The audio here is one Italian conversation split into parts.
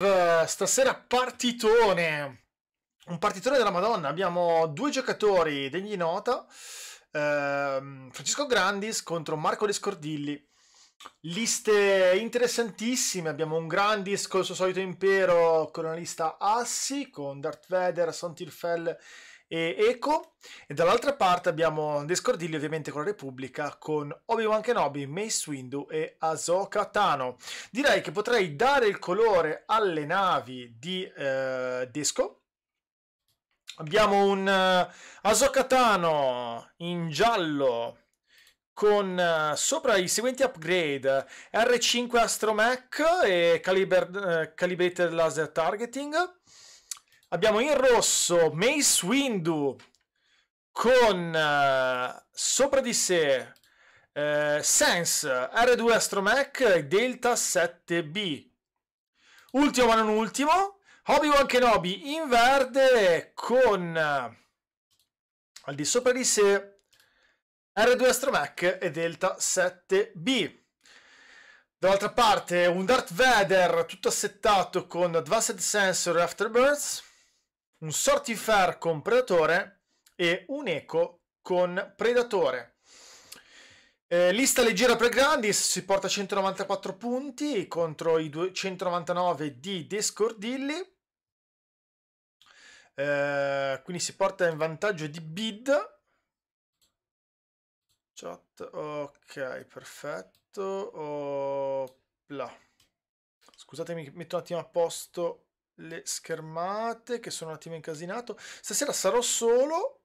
Eh, stasera partitone. Un partitone della Madonna. Abbiamo due giocatori degli nota. Uh, ehm, Francesco Grandis contro Marco Lescordilli. Liste interessantissime. Abbiamo un Grandis col suo solito impero con una lista Assi, con Darth Vader, Sontilfell e Eco e dall'altra parte abbiamo Descordilli ovviamente con la Repubblica con Obi-Wan Kenobi, Mace Windu e Ahsoka Tano. Direi che potrei dare il colore alle navi di eh, Disco. Abbiamo un eh, Ahsoka Tano in giallo con eh, sopra i seguenti upgrade R5 Astromech e eh, Calibrated Laser Targeting Abbiamo in rosso Mace Windu con uh, sopra di sé uh, Sense R2 Astromech e Delta 7B. Ultimo ma non ultimo, Obi-Wan Kenobi in verde con uh, al di sopra di sé R2 Astromech e Delta 7B. Dall'altra parte un Darth Vader tutto assettato con Advanced Sensor e Afterbirds un Sortifar con Predatore e un Eco con Predatore. Eh, lista leggera per Grandis, si porta 194 punti contro i 299 di Descordilli. Eh, quindi si porta in vantaggio di Bid. Chat, ok, perfetto. Oh, là. Scusatemi, metto un attimo a posto le schermate che sono un attimo incasinato. Stasera sarò solo,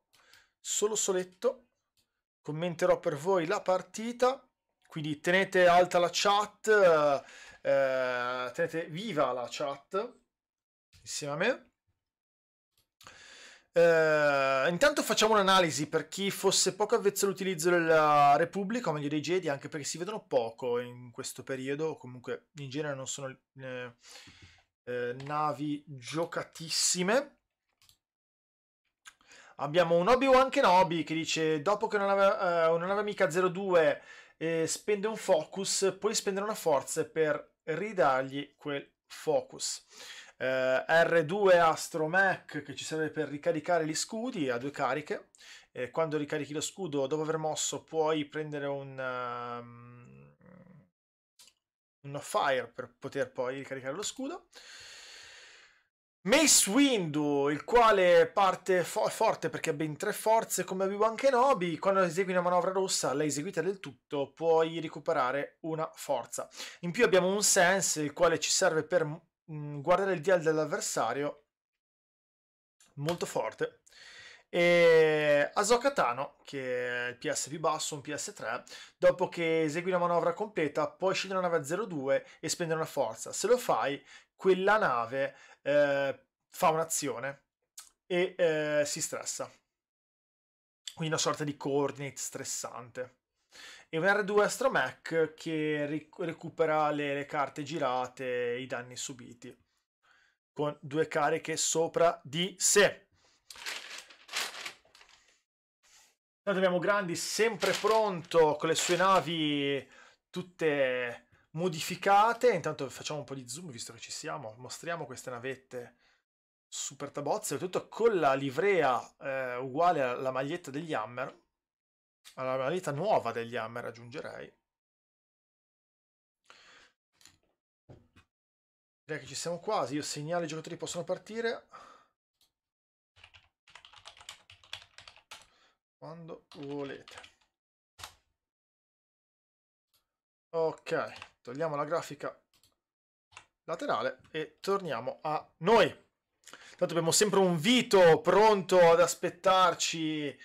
solo soletto, commenterò per voi la partita, quindi tenete alta la chat, eh, eh tenete viva la chat insieme a me. Uh, intanto facciamo un'analisi per chi fosse poco avvezzo all'utilizzo della Repubblica, o meglio dei Jedi, anche perché si vedono poco in questo periodo, comunque in genere non sono eh, eh, navi giocatissime. Abbiamo un Obi-Wan Kenobi che dice dopo che una nave, eh, una nave amica 02 eh, spende un focus, puoi spendere una forza per ridargli quel focus. Eh, R2 Astromech che ci serve per ricaricare gli scudi a due cariche. Eh, quando ricarichi lo scudo, dopo aver mosso, puoi prendere un, um, una fire per poter poi ricaricare lo scudo. Mace Windu, il quale parte fo forte perché ha ben tre forze come avevo anche Nobi, quando esegui una manovra rossa, l'hai eseguita del tutto, puoi recuperare una forza. In più abbiamo un sense, il quale ci serve per mh, mm, guardare il dial dell'avversario, molto forte. E Azoka Tano, che è il PS più basso, un PS3, dopo che esegui la manovra completa, puoi scendere una nave a 02 e spendere una forza. Se lo fai, quella nave eh, fa un'azione e eh, si stressa. Quindi una sorta di coordinate stressante. E un R2 Astromech che ric- recupera le, le carte girate e i danni subiti con due cariche sopra di sé. Noi abbiamo Grandi sempre pronto con le sue navi tutte modificate. Intanto facciamo un po' di zoom visto che ci siamo. Mostriamo queste navette super tabozze, tutto con la livrea eh, uguale alla maglietta degli Hammer. Alla maglietta nuova degli Hammer aggiungerei. Direi che ci siamo quasi. Io segnalo i giocatori possono partire. quando volete. Ok, togliamo la grafica laterale e torniamo a noi. Tanto abbiamo sempre un Vito pronto ad aspettarci,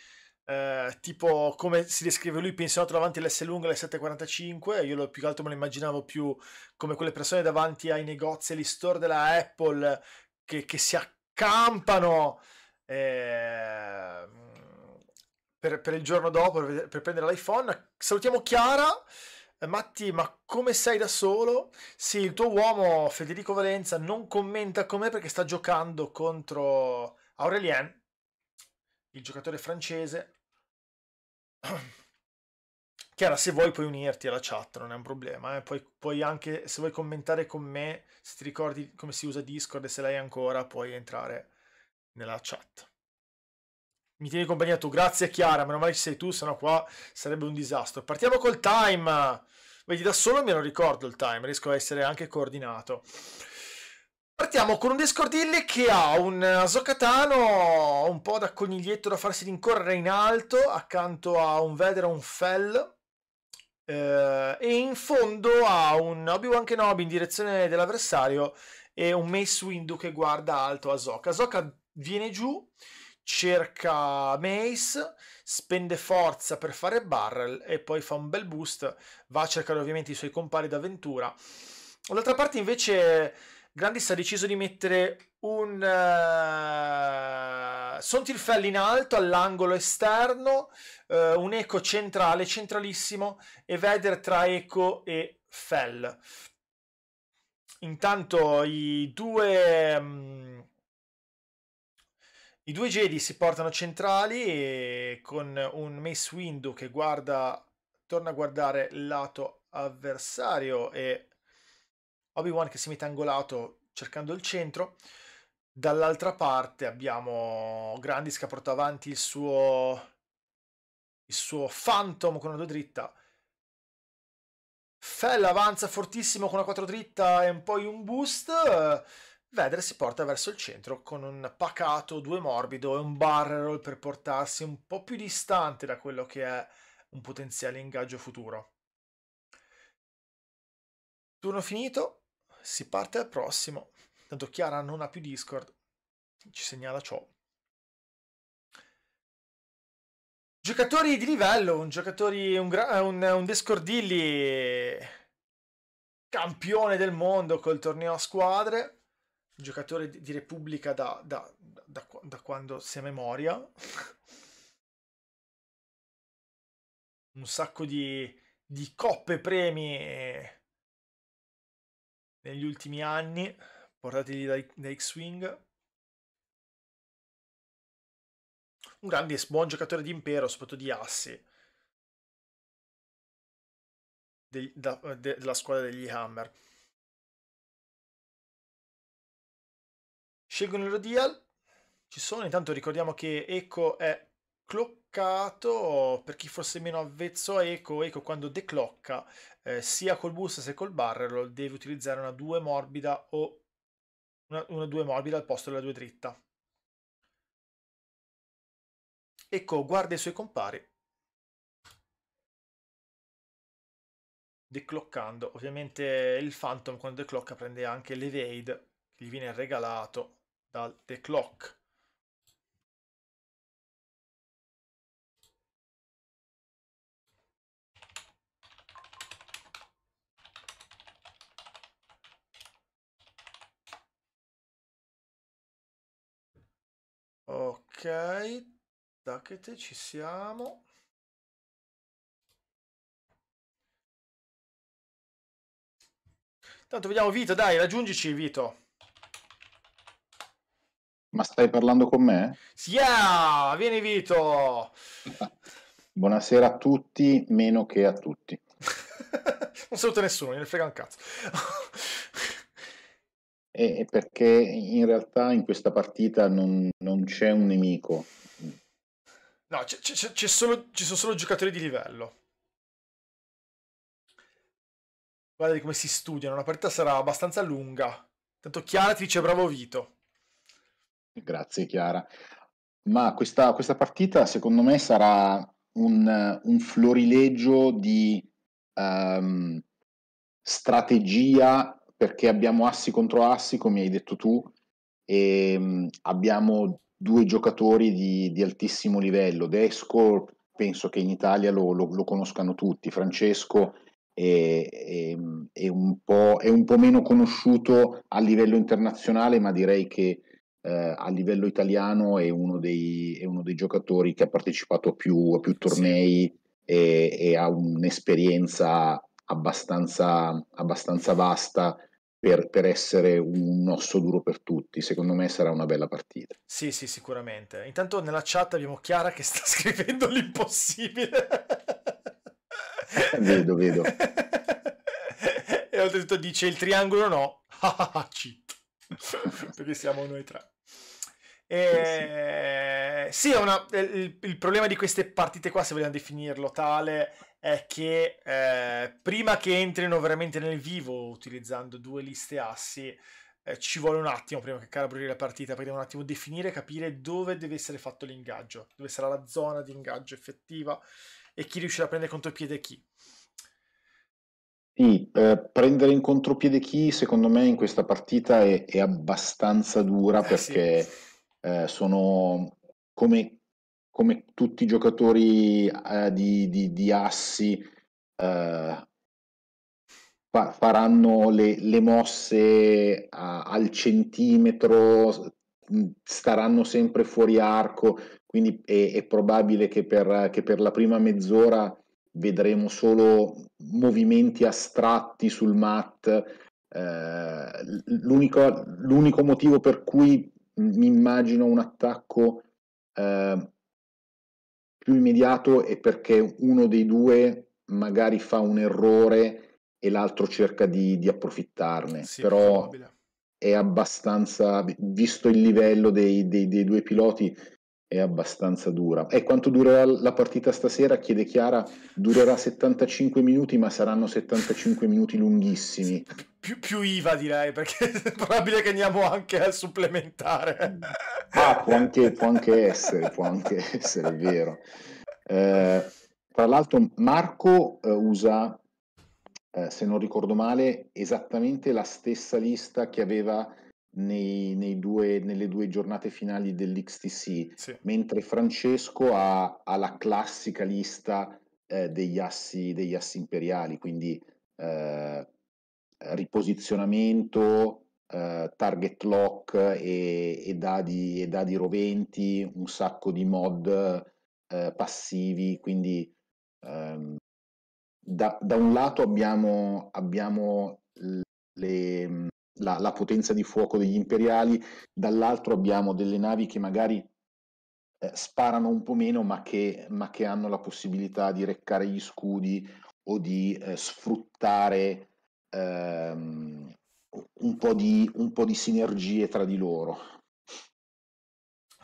eh, tipo come si descrive lui, pensionato davanti all'S lunga alle 7.45, io lo, più che altro me lo immaginavo più come quelle persone davanti ai negozi, agli store della Apple che, che si accampano. Eh, per, per il giorno dopo, per, per prendere l'iPhone. Salutiamo Chiara. Eh, Matti, ma come sei da solo? Sì, il tuo uomo Federico Valenza non commenta con me perché sta giocando contro Aurelien, il giocatore francese. Chiara, se vuoi puoi unirti alla chat, non è un problema. Eh? Poi, puoi anche, se vuoi commentare con me, se ti ricordi come si usa Discord e se l'hai ancora, puoi entrare nella chat. Mi tieni compagnia tu, grazie Chiara, meno male ci sei tu, sennò qua sarebbe un disastro. Partiamo col time! Vedi, da solo me lo ricordo il time, riesco a essere anche coordinato. Partiamo con un Discordilli che ha un Zocatano un po' da coniglietto da farsi rincorrere in alto, accanto a un Vedera, un Fell, Uh, e in fondo ha un Obi-Wan Kenobi in direzione dell'avversario e un Mace Windu che guarda alto a Zoka. Zoka viene giù cerca Mace, spende forza per fare Barrel e poi fa un bel boost, va a cercare ovviamente i suoi compari d'avventura. D'altra parte invece Grandis ha deciso di mettere un uh, eh, Sontilfell in alto all'angolo esterno, uh, un Eco centrale, centralissimo, e Veder tra Eco e Fell. Intanto i due... Um, i due Jedi si portano centrali e con un Mace Windu che guarda, torna a guardare il lato avversario e Obi-Wan che si mette angolato cercando il centro. Dall'altra parte abbiamo Grandis che ha portato avanti il suo, il suo Phantom con una 2 dritta. Fell avanza fortissimo con una 4 dritta e un un boost Vedere si porta verso il centro con un pacato due morbido e un barrel per portarsi un po' più distante da quello che è un potenziale ingaggio futuro. Turno finito, si parte al prossimo. Tanto Chiara non ha più Discord, ci segnala ciò. Giocatori di livello, un giocatore, un, gra- eh, un, un Discordilli campione del mondo col torneo a squadre giocatore di Repubblica da, da, da, da quando si è memoria. Un sacco di, di coppe premi eh, negli ultimi anni, portateli da, da X-Wing. Un grande e buon giocatore di impero, soprattutto di assi, de, de, della squadra degli Hammer. Scelgono il Rodial, ci sono, intanto ricordiamo che Eco è cloccato, per chi fosse meno avvezzo a Eco, Eco quando declocca, eh, sia col boost sia col barrel, deve utilizzare una 2 morbida o una, una 2 morbida al posto della 2 dritta. Eco guarda i suoi compari decloccando. Ovviamente il Phantom quando declocca prende anche l'Evade che gli viene regalato dal The Clock. Ok, Ducket, ci siamo. Tanto vediamo Vito, dai, raggiungici Vito. Ma stai parlando con me? Yeah, vieni Vito! Buonasera a tutti, meno che a tutti. non saluto nessuno, gliene frega un cazzo. e perché in realtà in questa partita non, non c'è un nemico. No, c- c- c- solo, ci sono solo giocatori di livello. Guarda come si studiano, la partita sarà abbastanza lunga. Tanto Chiara ti dice bravo Vito. Grazie Chiara. Ma questa, questa partita secondo me sarà un, un florileggio di um, strategia perché abbiamo assi contro assi, come hai detto tu, e um, abbiamo due giocatori di, di, altissimo livello. Desco penso che in Italia lo, lo, lo conoscano tutti, Francesco è, è, mm, è, un è, un po', meno conosciuto a livello internazionale, ma direi che eh, a livello italiano è uno, dei, è uno, dei, giocatori che ha partecipato a più, a più tornei sì. e, e, ha un'esperienza abbastanza, abbastanza vasta. Per, per, essere un osso duro per tutti. Secondo me sarà una bella partita. Sì, sì, sicuramente. Intanto nella chat abbiamo Chiara che sta scrivendo l'impossibile. vedo, vedo. e oltretutto dice il triangolo no. Perché siamo noi tre. Eh, sì, ehm, una, il, il, problema di queste partite qua, se vogliamo definirlo tale, è che eh, prima che entrino veramente nel vivo utilizzando due liste assi, eh, ci vuole un attimo prima che calabrare la partita, perché devo un attimo definire, e capire dove deve essere fatto l'ingaggio, dove sarà la zona di ingaggio effettiva e chi riuscirà a prendere contropiede chi. Sì, eh, prendere in contropiede chi secondo me in questa partita è, è abbastanza dura eh, perché... Sì eh, sono come, come, tutti i giocatori eh, di, di, di, assi eh, fa, faranno le, le mosse a, al centimetro, staranno sempre fuori arco, quindi è, è probabile che per, che per la prima mezz'ora vedremo solo movimenti astratti sul mat. Eh, l'unico, l'unico, motivo per cui mi immagino un attacco eh, più immediato è perché uno dei due magari fa un errore e l'altro cerca di, di approfittarne, sì, però è abbastanza, visto il livello dei, dei, dei due piloti, è abbastanza dura. E quanto durerà la partita stasera? Chiede Chiara, durerà 75 minuti, ma saranno 75 minuti lunghissimi. Più, più IVA direi, perché è probabile che andiamo anche al supplementare. Ah, può anche, può anche essere, può anche essere, è vero. Eh, tra l'altro Marco eh, usa, eh, se non ricordo male, esattamente la stessa lista che aveva nei, nei due, nelle due giornate finali dell'XTC, sì. mentre Francesco ha, ha, la classica lista eh, degli, assi, degli, assi, imperiali, quindi eh, riposizionamento, eh, target lock e, e, dadi, e, dadi, roventi, un sacco di mod eh, passivi, quindi ehm, da, da, un lato abbiamo, abbiamo le la, la potenza di fuoco degli imperiali, dall'altro abbiamo delle navi che magari eh, sparano un po' meno, ma che, ma che, hanno la possibilità di reccare gli scudi o di eh, sfruttare ehm, un, po di, un, po di, sinergie tra di loro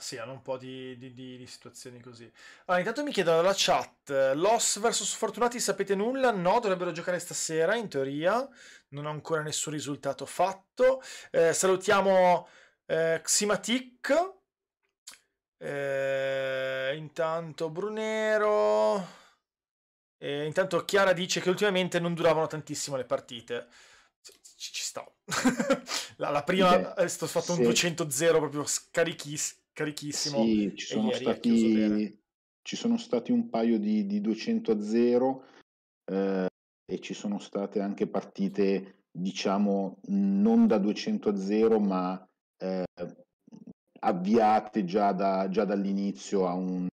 sì, hanno un po' di, di, di, di situazioni così. Allora, intanto mi chiedono dalla chat, Loss vs Fortunati sapete nulla? No, dovrebbero giocare stasera, in teoria, non ho ancora nessun risultato fatto. Eh, salutiamo eh, Ximatic, eh, intanto Brunero... Eh, intanto Chiara dice che ultimamente non duravano tantissimo le partite. Ci, ci sto. la, la, prima okay. sto fatto sì. un 200-0 proprio scarichissimo carichissimo. Sì, ci sono, stati, ci sono stati un paio di, di 200 a 0 eh, e ci sono state anche partite, diciamo, non da 200 a 0, ma eh, avviate già, da, già, dall'inizio a un,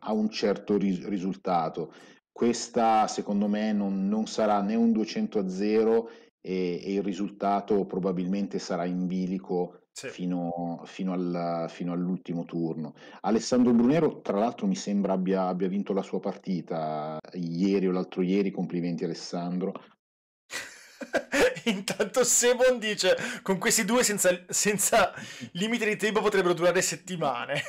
a un certo ris- risultato. Questa secondo me non, non, sarà né un 200 a 0 e, e il risultato probabilmente sarà in bilico sì. fino, fino, al, fino, all'ultimo turno. Alessandro Brunero, tra l'altro, mi sembra abbia, abbia vinto la sua partita ieri o l'altro ieri. Complimenti, Alessandro. Intanto Sebon dice con questi due senza, senza limite di tempo potrebbero durare settimane.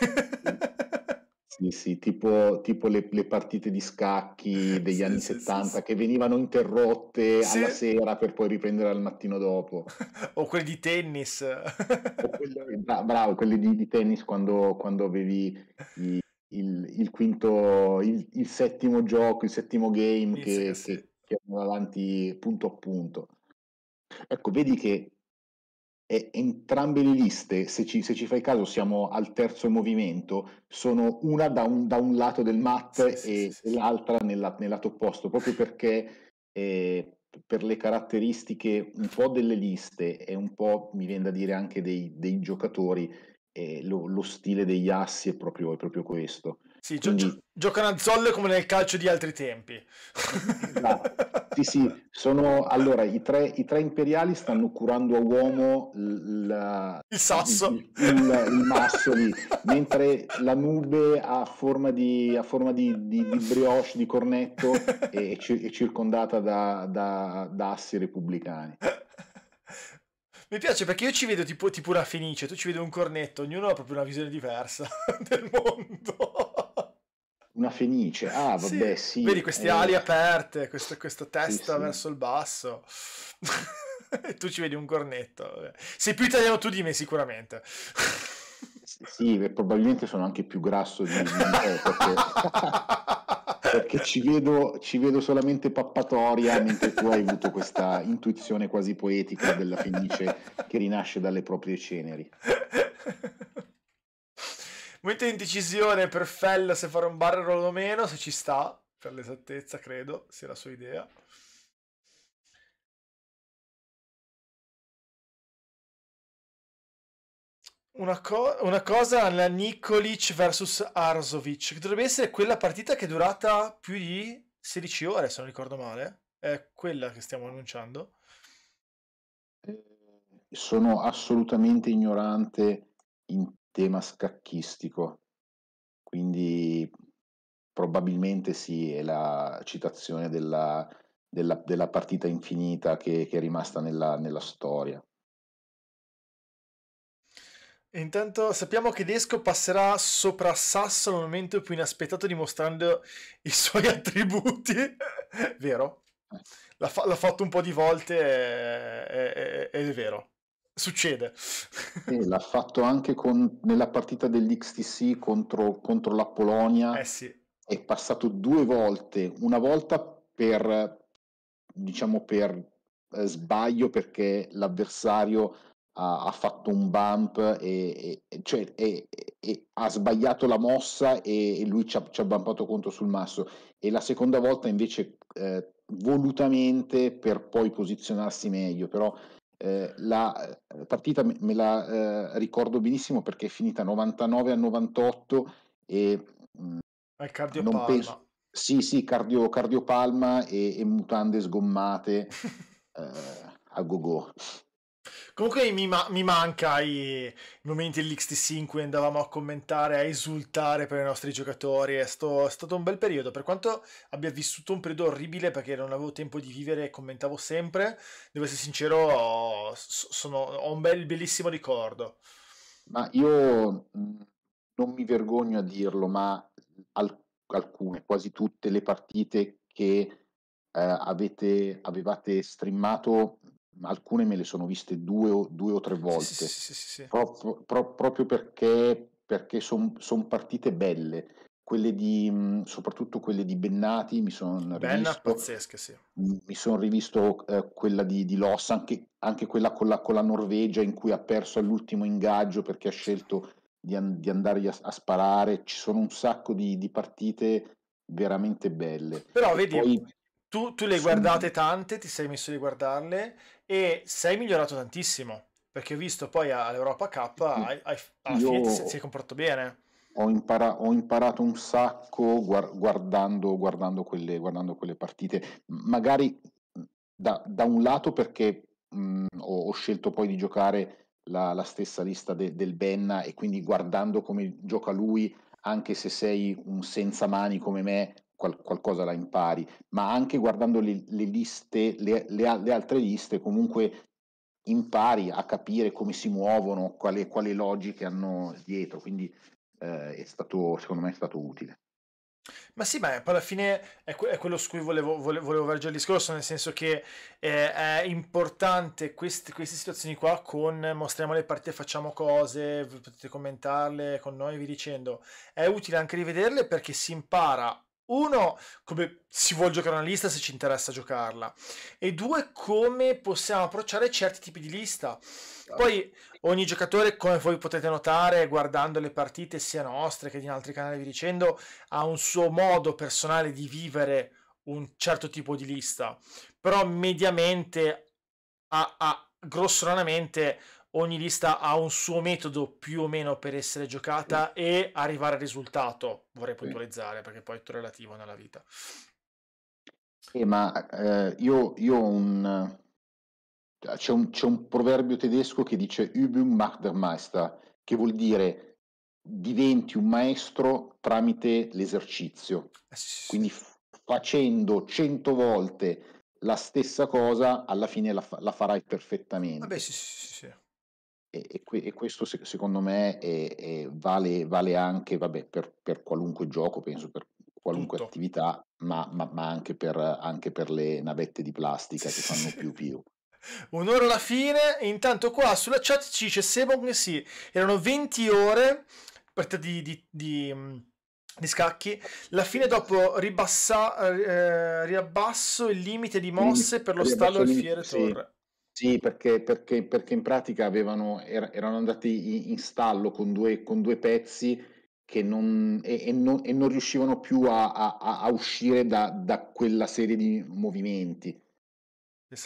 Sì, sì, tipo, tipo le, le, partite di scacchi degli sì, anni sì, 70 sì, che venivano interrotte alla sera per poi riprendere al mattino dopo. o quelli di tennis. quelli, bravo, quelli di, di tennis quando, quando avevi i, il, il, quinto, il, il, settimo gioco, il settimo game che, che, che andava avanti punto a punto. Ecco, vedi che e entrambe le liste, se ci, se ci, fai caso, siamo al terzo movimento, sono una da un, da un lato del mat sì, e, sì, sì, l'altra nella, nel lato opposto, proprio perché eh, per le caratteristiche un po' delle liste e un po', mi viene da dire, anche dei, dei giocatori, eh, lo, lo, stile degli assi è proprio, è proprio questo. Sì, gio- gio- giocano a zolle come nel calcio di altri tempi. No. Esatto. Sì, sì, sono allora i tre, i tre, imperiali stanno curando a uomo il, il sasso, il, il, il masso lì, mentre la nube ha forma di, ha forma di, di, di brioche, di cornetto, è, è circondata da, da, da assi repubblicani. Mi piace perché io ci vedo tipo, tipo una fenice, tu ci vedi un cornetto, ognuno ha proprio una visione diversa del mondo. Una fenice, ah vabbè sì. sì vedi queste eh... ali aperte, questa, questa testa sì, verso il basso. tu ci vedi un cornetto. Sei più italiano tu di me sicuramente. sì, probabilmente sono anche più grasso di me. Eh, perché... perché ci vedo, ci vedo, solamente pappatoria mentre tu hai avuto questa intuizione quasi poetica della Fenice che rinasce dalle proprie ceneri. Momento di indecisione per Fell se fare un barrel roll o meno, se ci sta, per l'esattezza credo, sia la sua idea. Una, co- una cosa, alla Nikolic versus Arzovic, che dovrebbe essere quella partita che è durata più di 16 ore, se non ricordo male. È quella che stiamo annunciando. Eh, sono assolutamente ignorante in tema scacchistico, quindi probabilmente sì, è la citazione della, della, della partita infinita che, che è rimasta nella, nella storia. Intanto sappiamo che Desco passerà sopra Sasso al momento più inaspettato dimostrando i suoi attributi, vero? Eh. L'ha, fa- l'ha, fatto un po' di volte, è, è, è, è vero succede. E l'ha fatto anche con, nella partita dell'XTC contro, contro la Polonia. Eh sì. È passato due volte, una volta per, diciamo, per eh, sbaglio perché l'avversario ha, ha fatto un bump e, e, cioè, e, e, ha sbagliato la mossa e, lui ci ha, ci ha bumpato contro sul masso. E la seconda volta invece eh, volutamente per poi posizionarsi meglio, però Ehm, la ehm, partita me, me la eh, ricordo benissimo perché è finita 99 a 98 e mh, mhmm, è cardiopalma. Penso... Sì, sì, cardio, cardiopalma e, e mutande sgommate eh, a go-go. Comunque mi, ma- mi manca i-, i momenti dell'XTC in cui andavamo a commentare, a esultare per i nostri giocatori. È, sto- è, stato un bel periodo. Per quanto abbia vissuto un periodo orribile perché non avevo tempo di vivere e commentavo sempre, devo essere sincero, ho, sono- ho un bel, bellissimo ricordo. Ma io mm, non mi vergogno a dirlo, ma al- alcune, quasi tutte le partite che eh, avete, avevate streamato alcune me le sono viste due o, due o tre volte, sì, sì, sì, pro, pro, proprio perché, perché sono son partite belle. Quelle di, mm, soprattutto quelle di Bennati, mi sono rivisto, pazzesca, sì. mi son rivisto eh, quella di, di Loss, anche, anche quella con la, con la, Norvegia in cui ha perso all'ultimo ingaggio perché ha scelto di, an, di andare a, a, sparare. Ci sono un sacco di, di partite veramente belle. Però e vedi, poi tu, tu, le guardate tante, ti sei messo a guardarle e sei migliorato tantissimo. Perché ho visto poi all'Europa K, hai, hai, alla fine sei, ti sei comportato bene. Ho, impara- ho, imparato un sacco guard- guardando, guardando, quelle, guardando, quelle, partite, magari da, da un lato perché mh, ho, ho, scelto poi di giocare la, la stessa lista de- del Benna e quindi guardando come gioca lui, anche se sei un senza mani come me, qual- qualcosa la impari, ma anche guardando le, le liste, le, le, le altre liste, comunque impari a capire come si muovono, quale, quale logiche hanno dietro, quindi eh, è stato, secondo me è stato utile. Ma sì, ma alla fine è, quello su cui volevo, volevo, volevo vergere il discorso, nel senso che eh, è importante quest, queste situazioni qua con mostriamo le partite, facciamo cose, potete commentarle con noi, vi dicendo, è utile anche rivederle perché si impara uno, come si vuole giocare una lista se ci interessa giocarla, e due, come possiamo approcciare certi tipi di lista. Poi ogni giocatore, come voi potete notare guardando le partite sia nostre che di altri canali vi dicendo, ha un suo modo personale di vivere un certo tipo di lista, però mediamente, a, a grossolanamente, ogni lista ha un suo metodo più o meno per essere giocata sì. e arrivare al risultato, vorrei puntualizzare, sì. perché poi è tutto relativo nella vita. Sì, ma eh, io, io un, c'è, un, c'è, un, proverbio tedesco che dice Übung macht der Meister, che vuol dire diventi un maestro tramite l'esercizio. Eh, sì. Quindi facendo cento volte la stessa cosa, alla fine la, fa- la farai perfettamente. Vabbè, sì, sì, sì. E, e, questo secondo me è, è vale, vale, anche vabbè, per, per, qualunque gioco, penso per qualunque Tutto. attività, ma, ma, ma anche, per, anche, per, le navette di plastica che fanno più più. Un'ora alla fine, intanto qua sulla chat ci dice Sebon che sì, erano 20 ore di, di, di, di scacchi, la fine dopo ribassa, eh, riabbasso il limite di mosse per lo stallo alfiere sì. Sì, perché, perché, perché in pratica avevano, erano andati in stallo con due, con due pezzi non, e, e, non, e, non, riuscivano più a, a, a uscire da, da, quella serie di movimenti.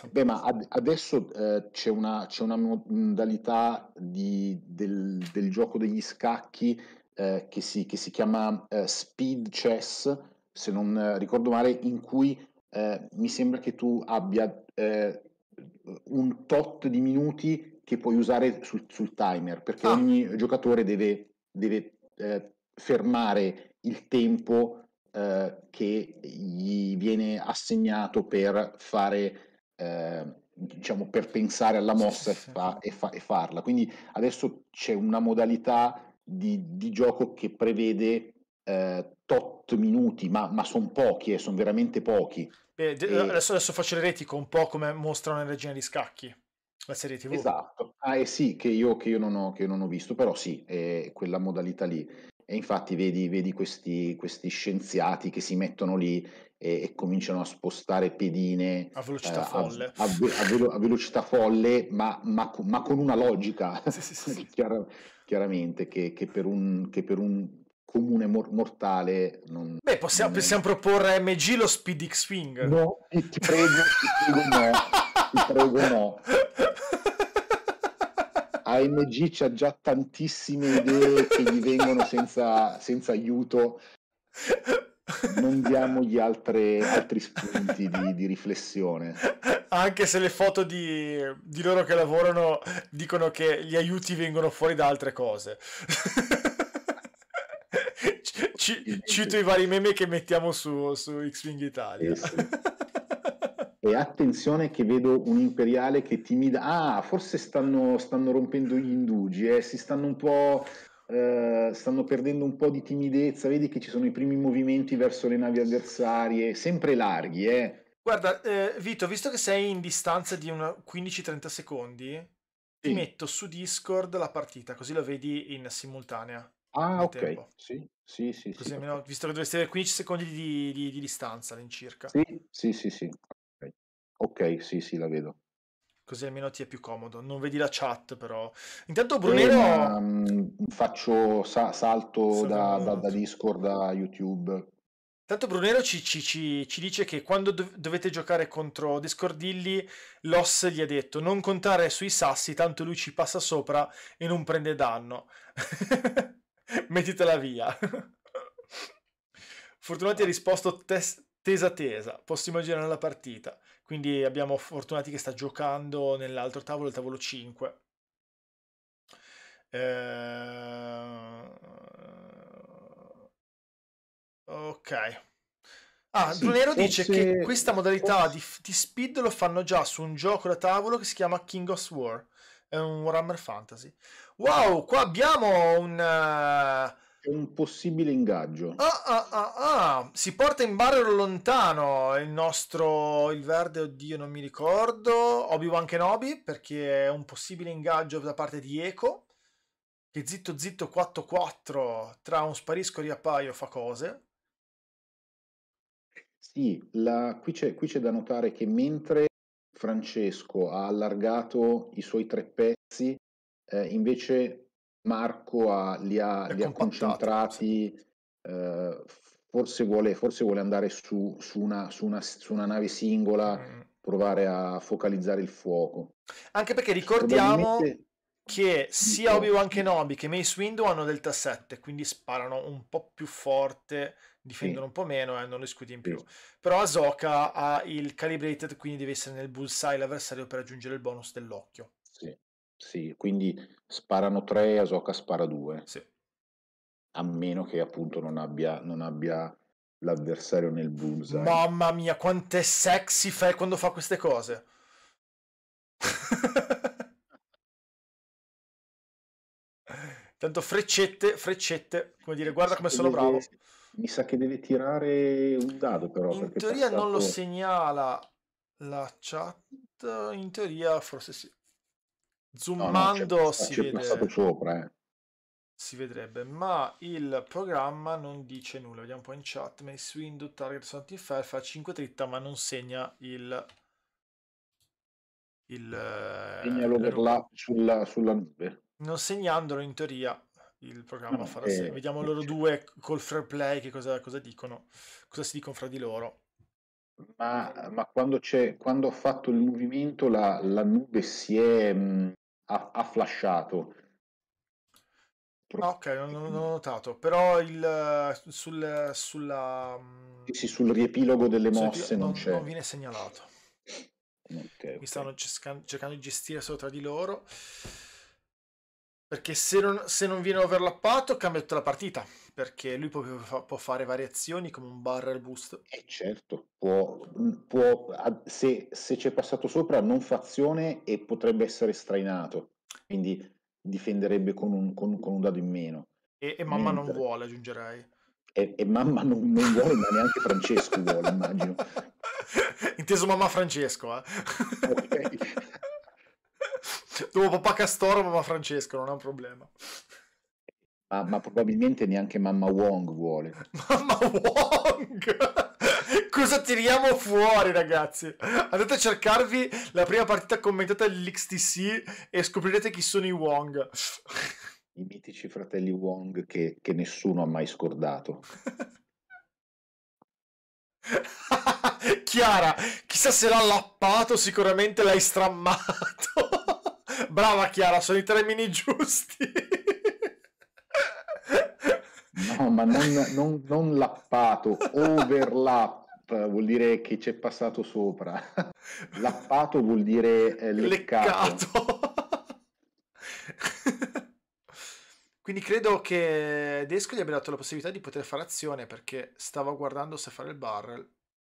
Beh, ma ad, adesso eh, c'è, una, c'è, una, modalità di, del, del, gioco degli scacchi eh, che, si, che, si, chiama eh, Speed Chess, se non eh, ricordo male, in cui eh, mi sembra che tu abbia eh, un tot di minuti che puoi usare sul, sul timer, perché ah. ogni giocatore deve, deve eh, fermare il tempo eh, che gli viene assegnato per fare, eh, diciamo, per pensare alla mossa sì, E, fa, e, fa, e, farla. Quindi adesso c'è una modalità di, di gioco che prevede eh, tot minuti, ma, ma sono pochi, eh, sono veramente pochi. Eh, e e... Adesso, adesso, faccio l'eretico un po' come mostrano nel Regina di Scacchi, la serie TV. Esatto, ah, eh sì, che io, che, io ho, che io, non ho, visto, però sì, è quella modalità lì. E infatti vedi, vedi questi, questi, scienziati che si mettono lì e, e cominciano a spostare pedine a velocità eh, folle, a, a, velo, a, velocità folle, ma, ma, ma con una logica, sì, sì, sì, chiar, chiaramente, che per, un, che per un comune mor- mortale. Non, Beh, possiamo, non possiamo proporre a MG lo Speed X-Wing. No, ti, prego, ti prego no, ti prego no. AMG c'ha già tantissime idee che gli vengono senza, senza aiuto. Non diamogli altre, altri spunti di, di, riflessione. Anche se le foto di, di loro che lavorano dicono che gli aiuti vengono fuori da altre cose. ci, cito i vari meme che mettiamo su, su X-Wing Italia. Eh sì. e attenzione che vedo un imperiale che timida... Ah, forse stanno, stanno rompendo gli indugi, eh? si stanno un po'... Eh, stanno perdendo un po' di timidezza, vedi che ci sono i primi movimenti verso le navi avversarie, sempre larghi, eh. Guarda, eh, Vito, visto che sei in distanza di 15-30 secondi, sì. ti metto su Discord la partita, così la vedi in simultanea. Ah, ok, tempo. sì, sì, sì, Così sì, almeno, visto che dovreste avere 15 secondi di, di- di distanza all'incirca, sì, sì, sì, sì. Ok, Ok, sì, sì, la vedo. così almeno ti è più comodo. Non vedi la chat, però. Intanto Eh, ma, mhmm, faccio sa- salto da, da- da Discord a YouTube. Tanto Brunero ci, ci- ci- ci dice che quando dov- dovete giocare contro Discordilli, l'os gli ha detto non contare sui sassi, tanto lui ci passa sopra e non prende danno. mettitela via. Fortunati ha risposto tes- tesa tesa, possiamo girare la partita. Quindi abbiamo Fortunati che sta giocando nell'altro tavolo, il tavolo 5. Eh... Ok. Ah, sì, Brunero forse... dice che questa modalità forse... di, di speed lo fanno già su un gioco da tavolo che si chiama King of War, è un Warhammer Fantasy. Wow, qua abbiamo un... Uh... un possibile ingaggio. Ah, ah, ah, ah, si porta in barrel lontano il nostro, il verde, oddio non mi ricordo, Obi-Wan Kenobi, perché è un possibile ingaggio da parte di Eco, che zitto zitto 4-4 tra un sparisco e riappaio fa cose. Sì, la... qui, c'è, qui c'è da notare che mentre Francesco ha allargato i suoi tre pezzi, eh, invece Marco ha, li ha, li ha concentrati, eh, forse, vuole, forse, vuole, andare su, su, una, su, una, su una, nave singola, mm. provare a focalizzare il fuoco. Anche perché ricordiamo che sia Obi-Wan Kenobi che Mace Windu hanno Delta 7, quindi sparano un po' più forte difendono sì. un po' meno e eh, hanno le scudi in più. Sì. Però Asoka ha il calibrated, quindi deve essere nel bullseye l'avversario per aggiungere il bonus dell'occhio. Sì, quindi sparano tre, e Asoka spara due. Sì. A meno che appunto non abbia, non abbia l'avversario nel bullseye. Mamma mia, quanto è sexy Fe quando fa queste cose. Tanto freccette, freccette, come dire, guarda come sono deve, bravo. Mi sa che deve tirare un dado però. In teoria passato... non lo segnala la chat, in teoria forse sì. Zoomando no, no, si vede... Sopra, eh. Si vedrebbe, ma il programma non dice nulla. Vediamo un po' in chat. Mace window, target su anti fa 5 dritta, ma non segna il... il eh, segna l'overlap sulla, sulla nube. Non segnandolo, in teoria, il programma no, farà eh, sé. Vediamo loro due col fair play che cosa, cosa dicono, cosa si dicono fra di loro. Ma, ma quando, quando, ho fatto il movimento la, la nube si è mh, mm, ha, ha flashato. Pro- ah, ok, non, non, ho notato, però il, sul, sulla, sì, mm, sul riepilogo delle mosse non, non, c'è. non viene segnalato. Okay, okay. Mi stanno cercando, cercando di gestire solo tra di loro. Perché se non, se non viene overlappato cambia tutta la partita perché lui può, può fare variazioni come un barrel boost. E eh certo, può, mm, può se, se c'è passato sopra non fa azione e potrebbe essere strainato, quindi difenderebbe con un, con, con un dado in meno. E, e mamma Mentre... non vuole, aggiungerei. E, e mamma non, non vuole, ma neanche Francesco vuole, immagino. Inteso mamma Francesco, eh. Ok. Dopo papà Castoro, mamma Francesco, non è un problema ma, ma probabilmente neanche mamma Wong vuole. Mamma Wong! cosa tiriamo fuori, ragazzi? Andate a cercarvi la prima partita commentata dell'XTC e scoprirete chi sono i Wong. I mitici fratelli Wong che, che nessuno ha mai scordato. Chiara, chissà se l'ha lappato, sicuramente l'hai strammato. Brava Chiara, sono i termini giusti. No, ma non, non, non lappato, overlap vuol dire che c'è passato sopra, lappato vuol dire eh, leccato. leccato. Quindi credo che Desco gli abbia dato la possibilità di poter fare azione perché stava guardando se fare il barrel.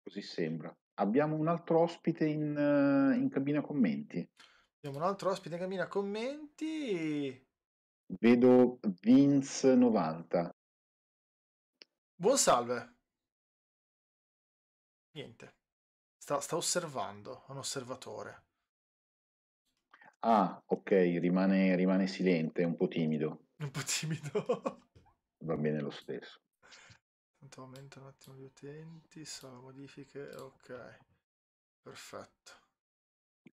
Così sembra. Abbiamo un altro ospite in, eh, in cabina commenti. Abbiamo un altro ospite in cabina commenti. Vedo Vince 90. Buon salve. Niente. Sta, sta osservando, è un osservatore. Ah, ok, rimane, rimane silente, un po' timido. Un po' timido. Va bene lo stesso. Tanto aumenta un attimo gli utenti, sono modifiche, ok. Perfetto.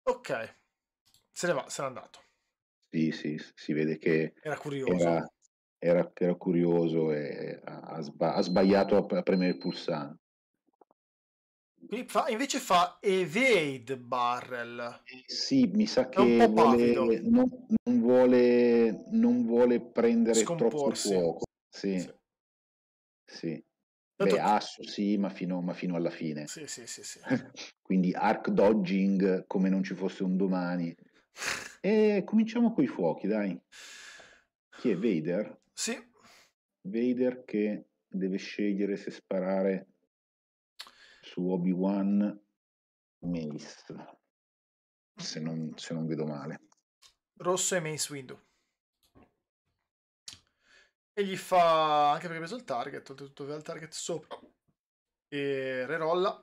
Ok, se ne va, se n'è andato. Sì, sì, si vede che... Era curioso. Era era, era curioso e ha, sba- ha sbagliato a, a, premere il pulsante. Fa, invece fa evade barrel. Eh sì, mi sa che vuole, non, non, vuole, non vuole prendere troppo fuoco. Sì. sì. sì. Beh, asso sì, ma fino, ma fino, alla fine. Sì, sì, sì, sì. Quindi arc dodging come non ci fosse un domani. E eh, cominciamo con i fuochi, dai. Chi è Vader? Sì. Vader che deve scegliere se sparare su Obi-Wan Mace, se non, se non vedo male. Rosso e Mace Window. E gli fa, anche perché ha preso il target, oltretutto aveva il target sopra. E rerolla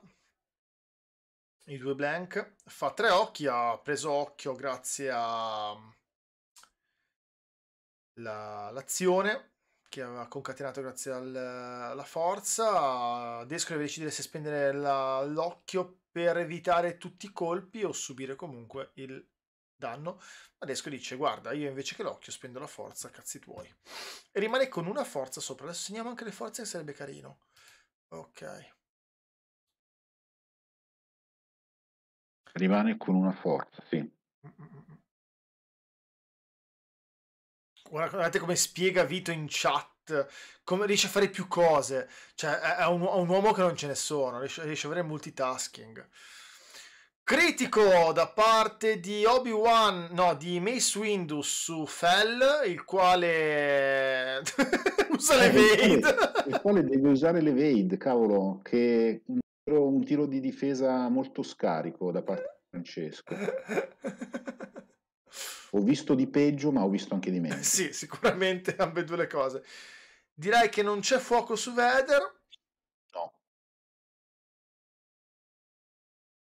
i due blank, fa tre occhi, ha preso occhio grazie a la, l'azione che aveva concatenato grazie al, alla forza, Desco deve decidere se spendere la, l'occhio per evitare tutti i colpi o subire comunque il danno, ma dice guarda io invece che l'occhio spendo la forza, cazzi tuoi. E rimane con una forza sopra, adesso segniamo anche le forze che sarebbe carino. Ok. Rimane con una forza, sì. Mm-mm guardate come spiega Vito in chat, come riesce a fare più cose, cioè è un, è un uomo che non ce ne sono, riesce, riesce a avere multitasking. Critico da parte di Obi-Wan, no, di Mace Windu su Fell, il quale usa le eh, Vade. Il quale deve usare le Vade, cavolo, che un tiro, un tiro di difesa molto scarico da parte di Francesco. Ho visto di peggio, ma ho visto anche di meno. sì, sicuramente ambedue le cose. Direi che non c'è fuoco su Vader. No.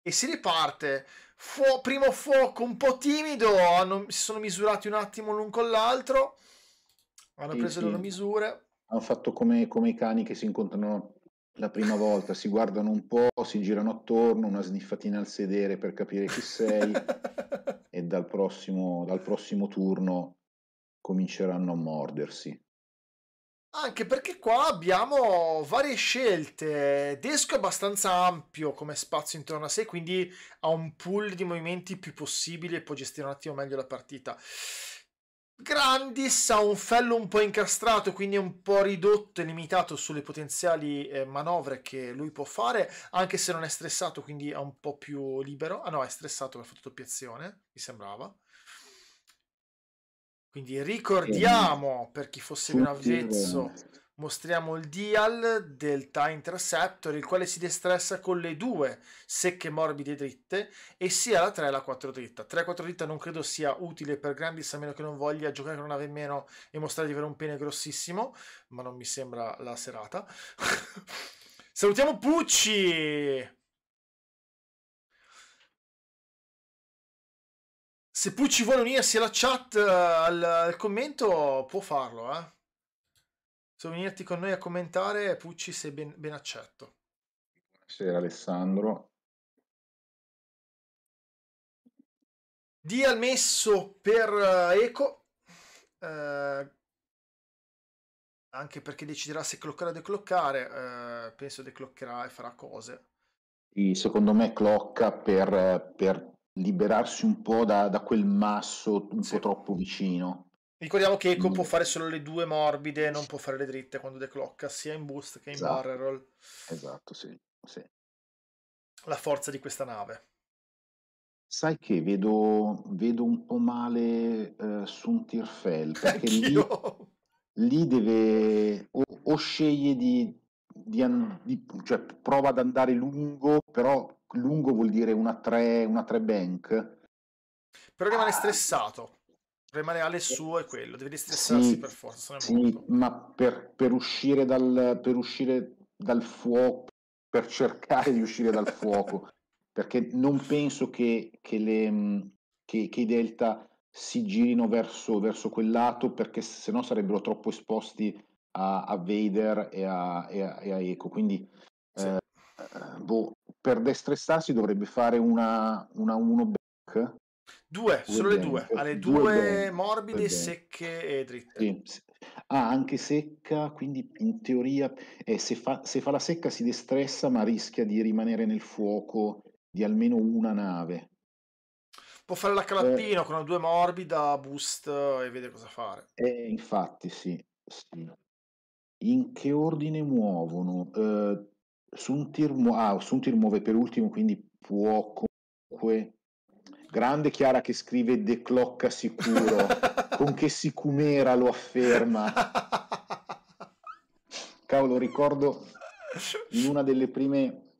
E si riparte. Fu- primo fuoco un po' timido, hanno, si sono misurati un attimo l'un con l'altro, hanno sì, preso sì. le loro misure. Hanno fatto come, come i cani che si incontrano la prima volta si guardano un po', si girano attorno, una sniffatina al sedere per capire chi sei e dal prossimo, dal prossimo turno cominceranno a mordersi. Anche perché qua abbiamo varie scelte. Desco è abbastanza ampio come spazio intorno a sé, quindi ha un pool di movimenti più possibile e può gestire un attimo meglio la partita. Grandis ha un fello un po' incastrato, quindi è un po' ridotto e limitato sulle potenziali eh, manovre che lui può fare, anche se non è stressato, quindi è un po' più libero. Ah no, è stressato, ha fatto doppiazione, mi sembrava. Quindi ricordiamo, per chi fosse più avvezzo, mostriamo il dial delta interceptor il quale si destressa con le due secche morbide dritte e sia la 3 e la 4 dritta 3 e 4 dritta non credo sia utile per Grandis a meno che non voglia giocare con una V meno e mostrare di avere un pene grossissimo ma non mi sembra la serata salutiamo Pucci se Pucci vuole unirsi alla chat eh, al, al commento può farlo eh sono venirti con noi a commentare, Pucci, sei ben, ben accetto. Buonasera Alessandro. Di al messo per eh, Eco, eh, anche perché deciderà se cloccare o decloccare, eh, penso decloccherà e farà cose. Sì, secondo me clocca per, per liberarsi un po' da, da quel masso un sì. po' troppo vicino Ricordiamo che Eco mm. può fare solo le due morbide, non può fare le dritte quando declocca, sia in boost che in esatto. barrel roll. Esatto, sì, sì. La forza di questa nave. Sai che vedo, vedo un po' male uh, su un Tirfell, perché lì, lì, deve o, o sceglie di, di, di, cioè prova ad andare lungo, però lungo vuol dire una 3 tre bank. Però rimane ah. stressato Remareale eh, suo è quello, devi distressarsi sì, per forza. Sì, ma per, per, uscire dal, per uscire dal fuoco, per cercare di uscire dal fuoco, perché non penso che, che, le, mm, che, che i Delta si girino verso, verso quel lato perché se no sarebbero troppo esposti a, a Vader e a, e, a, e a Eco. Quindi sì. Eh, eh, boh, per destressarsi dovrebbe fare una, una 1 back Due, solo le due, ha due, due morbide, bene. secche e dritte. Sì. Ah, anche secca, quindi in teoria eh, se, fa, se, fa, la secca si destressa ma rischia di rimanere nel fuoco di almeno una nave. Può fare la calattino eh, con due morbida, boost e vede cosa fare. Eh, infatti sì. sì. In che ordine muovono? Eh, su, un tir mu- ah, su un tir muove per ultimo, quindi può comunque Grande Chiara che scrive De Clocca sicuro, con che sicumera lo afferma. Cavolo, ricordo in una delle prime,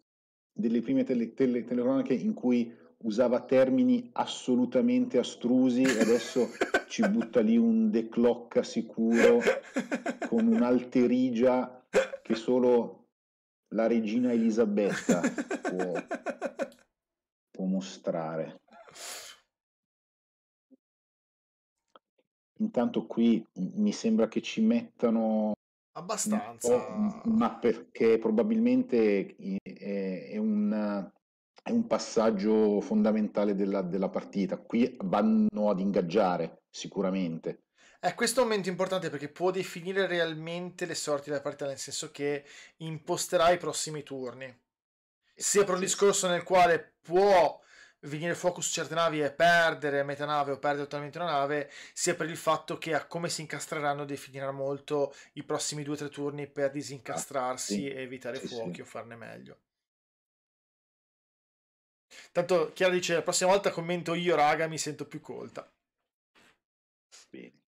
delle prime tele, tele, telecronache in cui usava termini assolutamente astrusi e adesso ci butta lì un De Clocca sicuro con un'alterigia che solo la regina Elisabetta può, può mostrare. Intanto qui mi sembra che ci mettano abbastanza, ma perché probabilmente è un, è un passaggio fondamentale della, della partita. Qui vanno ad ingaggiare sicuramente. Eh, questo è un momento importante perché può definire realmente le sorti della partita, nel senso che imposterà i prossimi turni. Eh, Sia per un discorso nel quale può venire fuoco su certe navi e perdere metà nave o perdere totalmente una nave, sia per il fatto che a come si incastreranno definirà molto i prossimi 2-3 turni per disincastrarsi ah, sì. e evitare sì, fuochi sì. o farne meglio. Tanto Chiara dice, la prossima volta commento io raga, mi sento più colta. Bene.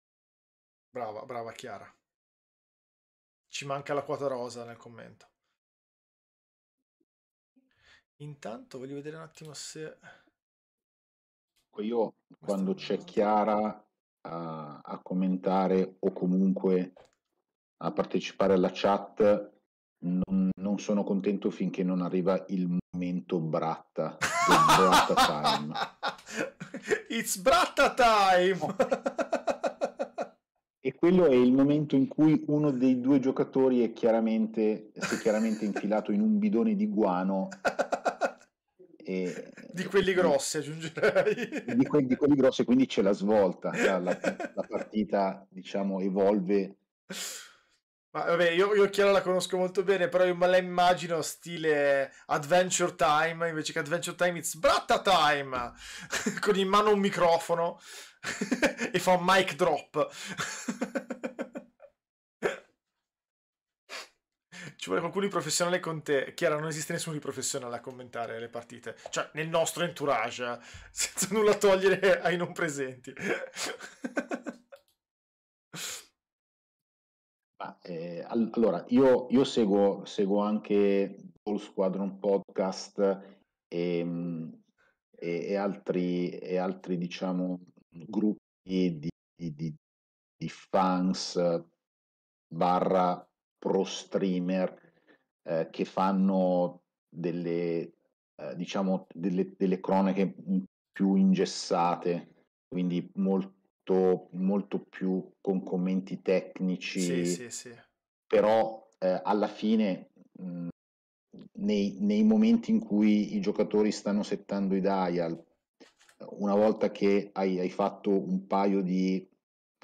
Brava, brava Chiara. Ci manca la quota rosa nel commento. Intanto voglio vedere un attimo se... Ecco, io quando c'è Chiara a, a, commentare o comunque a partecipare alla chat, non, non, sono contento finché non arriva il momento bratta. bratta time. It's bratta time! e quello è il momento in cui uno dei due giocatori è chiaramente, si è chiaramente infilato in un bidone di guano e, di quelli grossi aggiungerei di, que- di quelli grossi quindi c'è la svolta cioè la, la partita diciamo evolve ma vabbè io, io Chiara la conosco molto bene però io me la immagino stile Adventure Time invece che Adventure Time it's Bratta Time con in mano un microfono e fa un mic drop ci vuole qualcuno di professionale con te. Chiara, non esiste nessuno di professionale a commentare le partite. Cioè, nel nostro entourage, eh, senza nulla togliere ai non presenti. Ma, eh, all allora, io, io seguo, seguo, anche All Squadron Podcast e, ehm, e, e, altri, e altri, diciamo, gruppi di, di, di, di fans barra pro streamer eh, che fanno delle, eh, diciamo, delle, delle, cronache più ingessate, quindi molto, molto più con commenti tecnici, sì, sì, sì. però eh, alla fine mh, mm, nei, nei, momenti in cui i giocatori stanno settando i dial, una volta che hai, hai fatto un paio di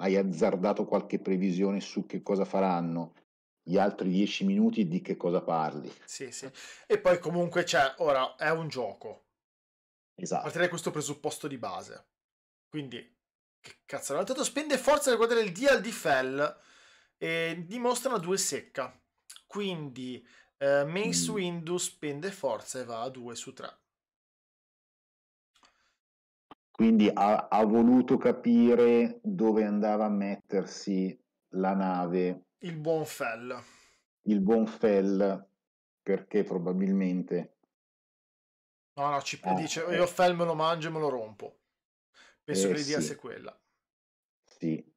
hai azzardato qualche previsione su che cosa faranno, gli altri dieci minuti di che cosa parli. Sì, sì. E poi comunque c'è, cioè, ora è un gioco. Esatto. Partire da questo presupposto di base. Quindi, che cazzo, tanto spende forza per guardare il DL di Fell e dimostrano due secca. Quindi eh, Mace mm. Windu spende forza e va a 2 su 3. Quindi ha, ha voluto capire dove andava a mettersi la nave il buon Fell. Il buon Fell, perché probabilmente... No, no, ci ah, dice, eh. io Fell me lo mangio e me lo rompo. Penso eh, che l'idea sì. sia quella. Sì.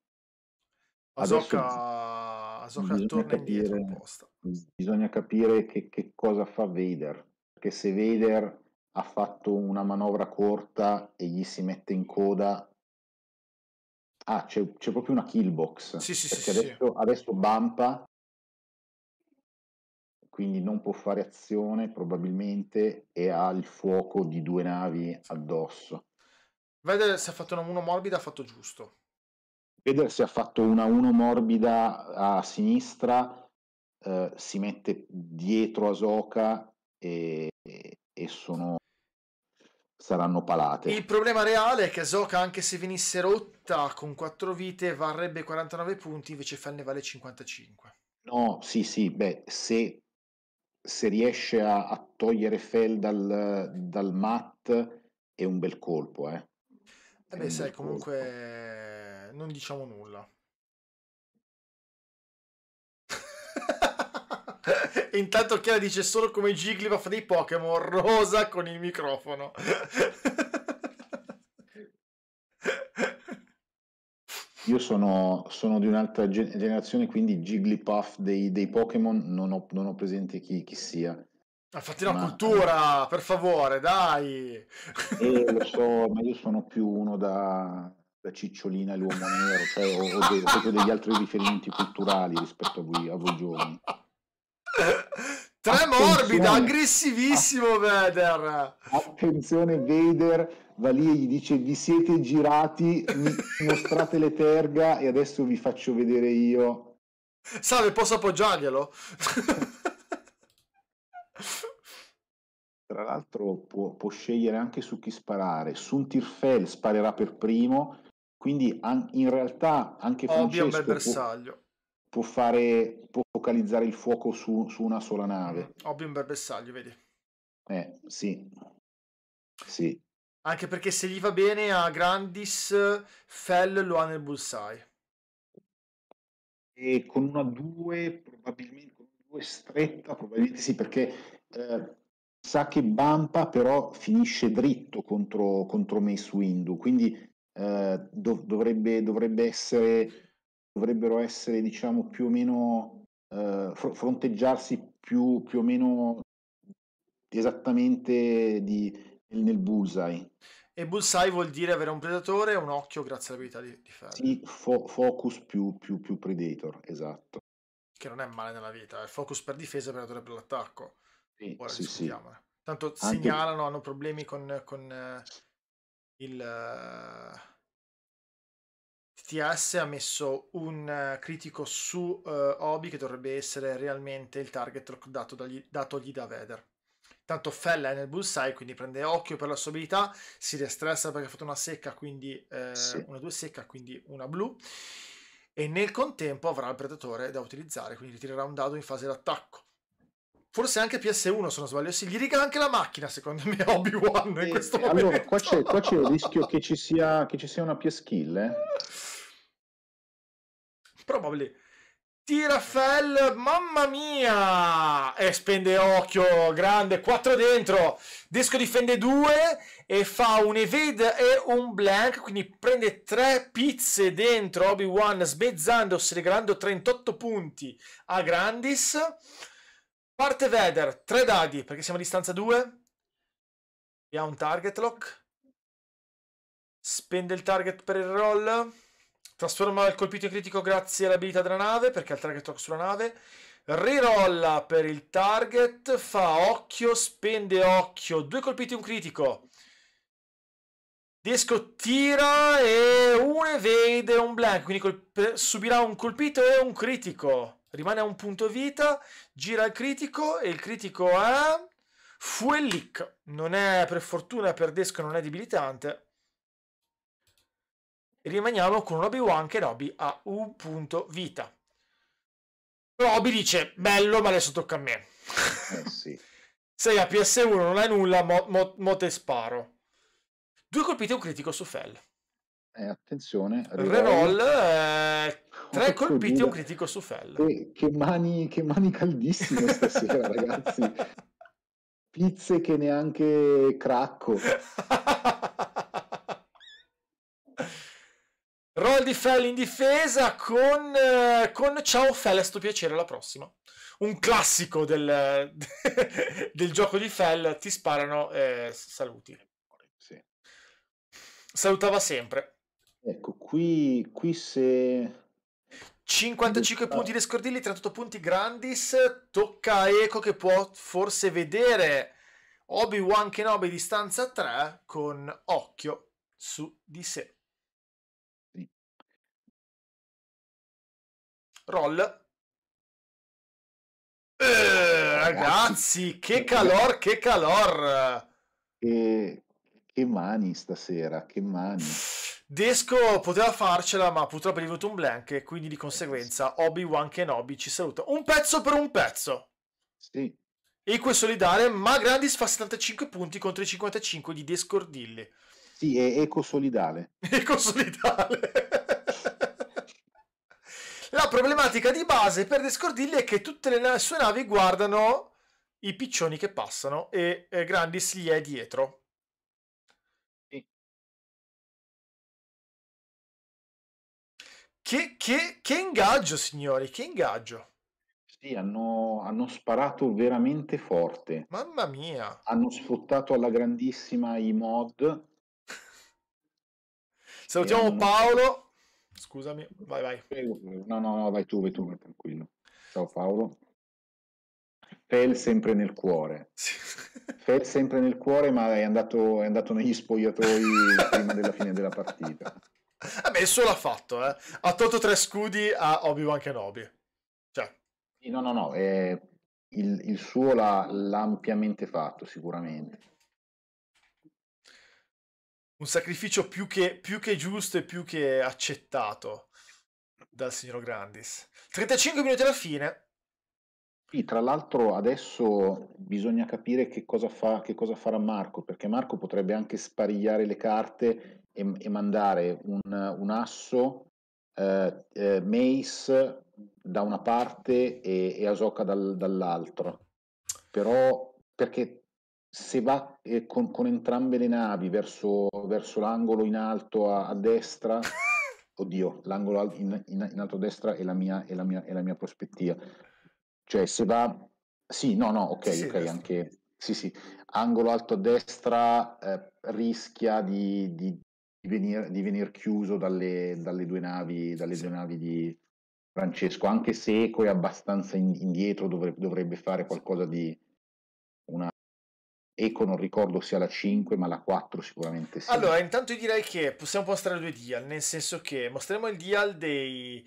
Asoka, Asoka torna capire, indietro apposta. Bisogna capire che, che cosa fa Vader, perché se Vader ha fatto una manovra corta e gli si mette in coda Ah, c'è, c'è proprio una killbox. Sì, sì, sì, adesso, adesso bampa, quindi non può fare azione probabilmente e ha il fuoco di due navi addosso. Vedere se ha fatto una 1 morbida, ha fatto giusto. Vedere se ha fatto una 1 morbida a sinistra, eh, si mette dietro a Soka e, e sono, saranno palate. Il problema reale è che Soka, anche se venisse rotto, vita con 4 vite varrebbe 49 punti, invece Fel ne vale 55. No, sì, sì, beh, se, se riesce a, a, togliere Fel dal, dal mat è un bel colpo, eh. eh beh, sai, comunque colpo. non diciamo nulla. e intanto Chiara dice solo come Jigglypuff dei Pokémon, rosa con il microfono. Io sono, sono di un'altra generazione, quindi Jigglypuff dei, dei Pokémon non ho, non ho presente chi, chi sia. Ah, fatti la ma... cultura, per favore, dai! Eh, lo so, ma io sono più uno da, da cicciolina e l'uomo nero, cioè ho, ho, de- ho, degli altri riferimenti culturali rispetto a voi, a voi giovani. Tre morbida, aggressivissimo Vader. Attenzione Vader, va lì e gli dice vi siete girati, mostrate le terga e adesso vi faccio vedere io. Salve, posso appoggiarglielo? Tra l'altro può, può, scegliere anche su chi sparare. Sun Tirfel sparerà per primo, quindi in realtà anche Francesco... Ovvio Può, può fare, può focalizzare il fuoco su, su una sola nave. Ovvio mm, un bel bersaglio, vedi. Eh, sì. Sì. Anche perché se gli va bene a Grandis, Fell lo ha nel bullseye. E con una 2, probabilmente, con una 2 stretta, probabilmente sì, perché... Eh, sa che Bampa però finisce dritto contro, contro Mace Windu, quindi eh, dov- dovrebbe, dovrebbe essere, dovrebbero essere diciamo più o meno eh, fronteggiarsi più, più, o meno esattamente di, nel bullseye. E bullseye vuol dire avere un predatore e un occhio grazie all'abilità di, di ferro. Sì, fo- focus più, più, più predator, esatto. Che non è male nella vita, è eh. focus per difesa e predatore per l'attacco. Sì, Ora sì, Sì. Tanto Anche... segnalano, hanno problemi con, con uh, il... Uh TS ha messo un eh, critico su uh, Obi che dovrebbe essere realmente il target lock dato dagli, datogli da Vader. Tanto Fella è nel bullseye, quindi prende occhio per la sua abilità, si restressa perché ha fatto una secca, quindi eh, sì. una due secca, quindi una blu. E nel contempo avrà il predatore da utilizzare, quindi ritirerà un dado in fase d'attacco. Forse anche PS1, se non sbaglio, sì, gli riga anche la macchina, secondo me, Obi-Wan in questo momento. Allora, qua c'è, qua c'è il rischio che ci, sia, che ci sia una PS-kill, eh? Probably. Tirafel, mamma mia! E spende occhio, grande, 4 dentro. Desco difende 2 e fa un evade e un blank, quindi prende 3 pizze dentro Obi-Wan, sbezzandosi, regalando 38 punti a Grandis. Parte Vader, 3 dadi, perché siamo a distanza 2. E un target lock. Spende il target per il roll. Trasforma il colpito in critico grazie all'abilità della nave, perché ha il target lock sulla nave. Rirolla per il target, fa occhio, spende occhio, due colpiti e un critico. Desco tira e un evade un blank, quindi subirà un colpito e un critico. Rimane a un punto vita, gira il critico e il critico è... Fuelic. Non è, per fortuna, per Desco non è debilitante rimaniamo con Obi-Wan che Roby ha un punto vita. Roby dice, bello, ma adesso tocca a me. Eh sì. Sei a PS1, non hai nulla, mo, mo, mo te sparo. Due colpiti e un critico su Fell. Eh, attenzione. Reroll, eh, tre colpiti e un critico su Fell. Che, che, mani, che mani caldissime stasera, ragazzi. Pizze che neanche cracco. Roll di Fell in difesa con, eh, con Ciao Fell, è sto piacere, alla prossima. Un classico del, del gioco di Fell, ti sparano eh, saluti. Sì. Salutava sempre. Ecco, qui, qui se... 55 punti di scordilli, 38 punti Grandis, tocca a Eco che può forse vedere Obi-Wan Kenobi distanza 3 con occhio su di sé. Roll. Eh, eh ragazzi, che calor, che calor! Che, che mani stasera, che mani. Desco poteva farcela, ma purtroppo è venuto un blank e quindi di conseguenza Obi-Wan Kenobi ci saluta. Un pezzo per un pezzo. Sì. Equo e solidale, ma Grandis fa 75 punti contro i 55 di Descordilli. Sì, è eco solidale. Eco solidale. La problematica di base per Descordilli è che tutte le sue navi guardano i piccioni che passano e eh, Grandis gli è dietro. Che, che, che, ingaggio, signori, che ingaggio. Sì, hanno, hanno sparato veramente forte. Mamma mia. Hanno sfruttato alla grandissima i mod. Salutiamo hanno... Paolo Scusami, vai, vai. No, no, no, vai tu, vai tu, vai tranquillo. Ciao Paolo. Fel sempre nel cuore. Sì. Fel sempre nel cuore, ma è andato, è andato negli spogliatoi prima della fine della partita. Vabbè, il suo l'ha fatto, eh. Ha tolto tre scudi a Obi-Wan Kenobi. Cioè. No, no, no, eh, il, il, suo l'ha, l'ha ampiamente fatto, sicuramente un sacrificio più che, più che giusto e più che accettato dal signor Grandis. 35 minuti alla fine. Sì, tra l'altro adesso bisogna capire che cosa, fa, che cosa farà Marco, perché Marco potrebbe anche sparigliare le carte e, e mandare un, un asso, eh, eh, Mace da una parte e, e Asoka dal, dall'altra. Però, perché se va eh, con, con, entrambe le navi verso, verso l'angolo in alto a, a destra, oddio, l'angolo in, in, in, alto a destra è la mia, è la mia, è la mia prospettiva. Cioè se va... Sì, no, no, ok, sì, ok, anche... Sì, sì, angolo alto a destra eh, rischia di, di, di venire venir chiuso dalle, dalle, due navi, dalle sì. due navi di Francesco, anche se Eco è abbastanza indietro, dovrebbe, dovrebbe fare qualcosa di, Eco non ricordo sia la 5, ma la 4 sicuramente sì. Allora, intanto direi che possiamo mostrare due dial, nel senso che mostriamo il dial dei,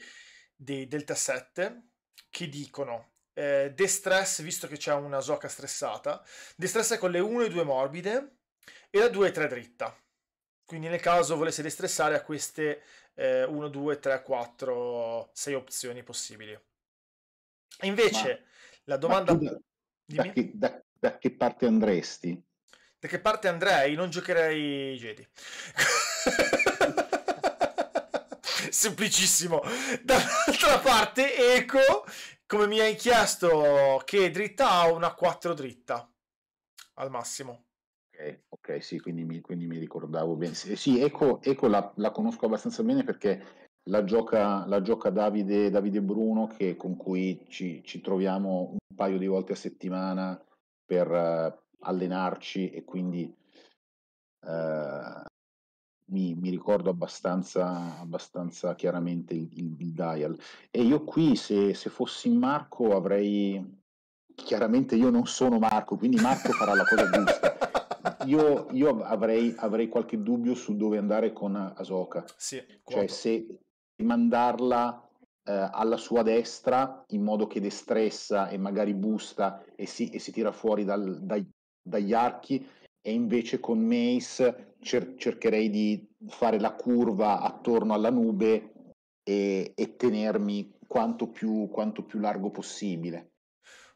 dei Delta 7 che dicono eh, Stress, visto che c'è una soca stressata, De Stress è con le 1 e 2 morbide e la 2 e 3 dritta. Quindi nel caso volesse destressare a queste eh, 1, 2, 3, 4, 6 opzioni possibili. Invece, ma, la domanda... Da, da, che, da, da che parte andresti? Da che parte andrei? Non giocherei Jedi. Semplicissimo. Dall'altra parte, Eco, come mi hai chiesto, che dritta ha una 4 dritta al massimo. Okay, ok, sì, quindi mi, quindi mi ricordavo bene. Sì, Eco, Eco la, la conosco abbastanza bene perché la gioca, la gioca Davide, Davide, Bruno che, con cui ci, ci, troviamo un paio di volte a settimana per eh, allenarci e quindi eh, mi, mi, ricordo abbastanza, abbastanza chiaramente il, il, il, dial. E io qui, se, se fossi Marco, avrei... Chiaramente io non sono Marco, quindi Marco farà la cosa giusta. Io, io avrei, avrei, qualche dubbio su dove andare con Asoka. Sì, cioè, se mandarla eh, alla sua destra in modo che destressa e magari busta e si, e si tira fuori dal, dai, dagli archi e invece con Mace cer- cercherei di fare la curva attorno alla nube e, e tenermi quanto più, quanto più, largo possibile.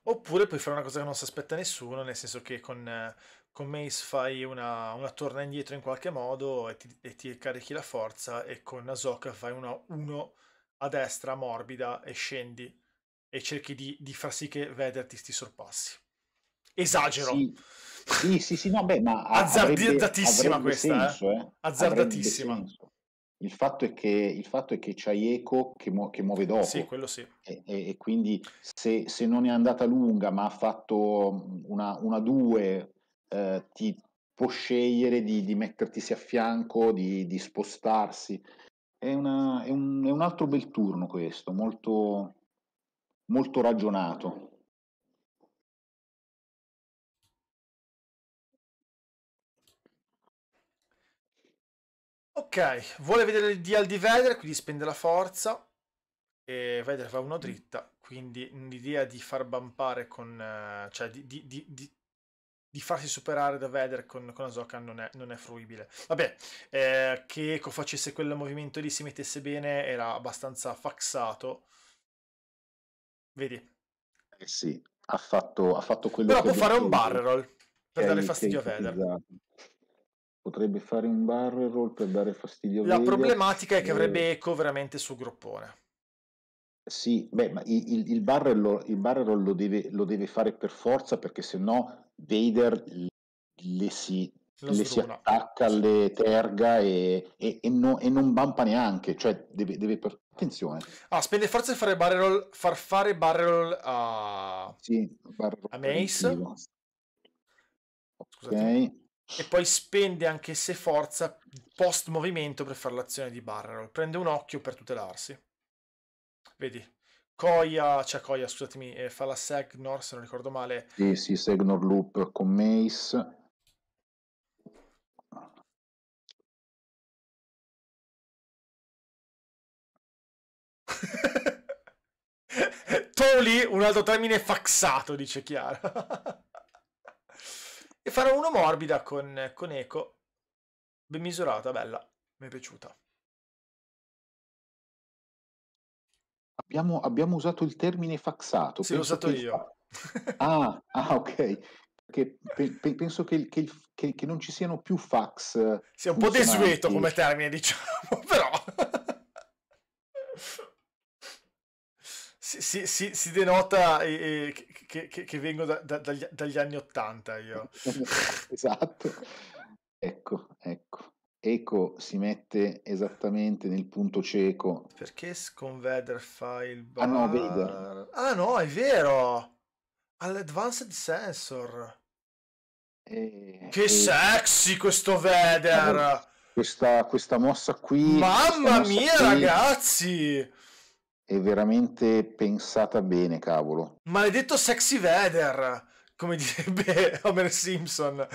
Oppure puoi fare una cosa che non si aspetta nessuno, nel senso che con, con Mace fai una, una, torna indietro in qualche modo e ti, e ti carichi la forza e con Asoka fai una 1 a destra morbida e scendi e cerchi di, di far sì che vederti sti sorpassi. Esagero. Sì, sì, sì, sì no, beh, ma azzardatissima questa, eh. senso, eh. azzardatissima. Il fatto, è che, il fatto è che c'hai Eco che, mu- che, muove dopo. Sì, quello sì. E, e, e quindi se, se, non è andata lunga, ma ha fatto una, una due, eh, ti può scegliere di, di mettertisi a fianco, di, di spostarsi è, una, è, un, è un, altro bel turno questo, molto, molto ragionato. Ok, vuole vedere il deal di Vedere, quindi spende la forza. E Vedere fa uno dritta, quindi l'idea di far bampare con... Eh, cioè di, di, di di farsi superare da Vader con, con Azoka non è, non è fruibile. Vabbè, eh, che Eco facesse quel movimento lì, si mettesse bene, era abbastanza faxato. Vedi? Eh sì, ha fatto, ha fatto quello Però può esatto. fare un barrel roll per dare fastidio a Vader. Potrebbe fare un barrel roll per dare fastidio a Vader. La problematica è che avrebbe Eco eh, veramente sul groppone. Sì, beh, ma il il Barrel lo il Barrel lo deve lo deve fare per forza perché se no Vader le si le si attacca, alle terga e e e no e non vampa neanche, cioè deve deve per attenzione. Ah, spende forza e fare barrel far fare barrel roll a, Sì, Barrel a Mace. preventivo. E poi spende anche se forza post movimento per fare l'azione di barrel Prende un occhio per tutelarsi. Vedi, Koya, cioè Koya, scusatemi, eh, fa la Segnor, se non ricordo male. Sì, sì, Segnor Loop con Mace. Toli, un altro termine faxato, dice Chiara. e farò uno morbida con, con Eco. Ben misurata, bella, mi è piaciuta. Abbiamo, abbiamo usato il termine faxato. Sì, l'ho usato che... io. Ah, ah, ok. Che, pe, pe, penso che, che, che, non ci siano più fax. è un po' desueto come termine, diciamo, però. si, si, si, si, denota eh, eh che, che, vengo da, da, dagli, dagli anni Ottanta io. esatto. Ecco, ecco. Eco si mette esattamente nel punto cieco. Perché Sconveder fa il bar? Ah no, Vader. Ah no, è vero! All'Advanced Sensor. E... che e... sexy questo Vader! Ah, questa, questa mossa qui... Mamma mossa mia qui ragazzi! È veramente pensata bene, cavolo. Maledetto sexy Vader, come direbbe Homer Simpson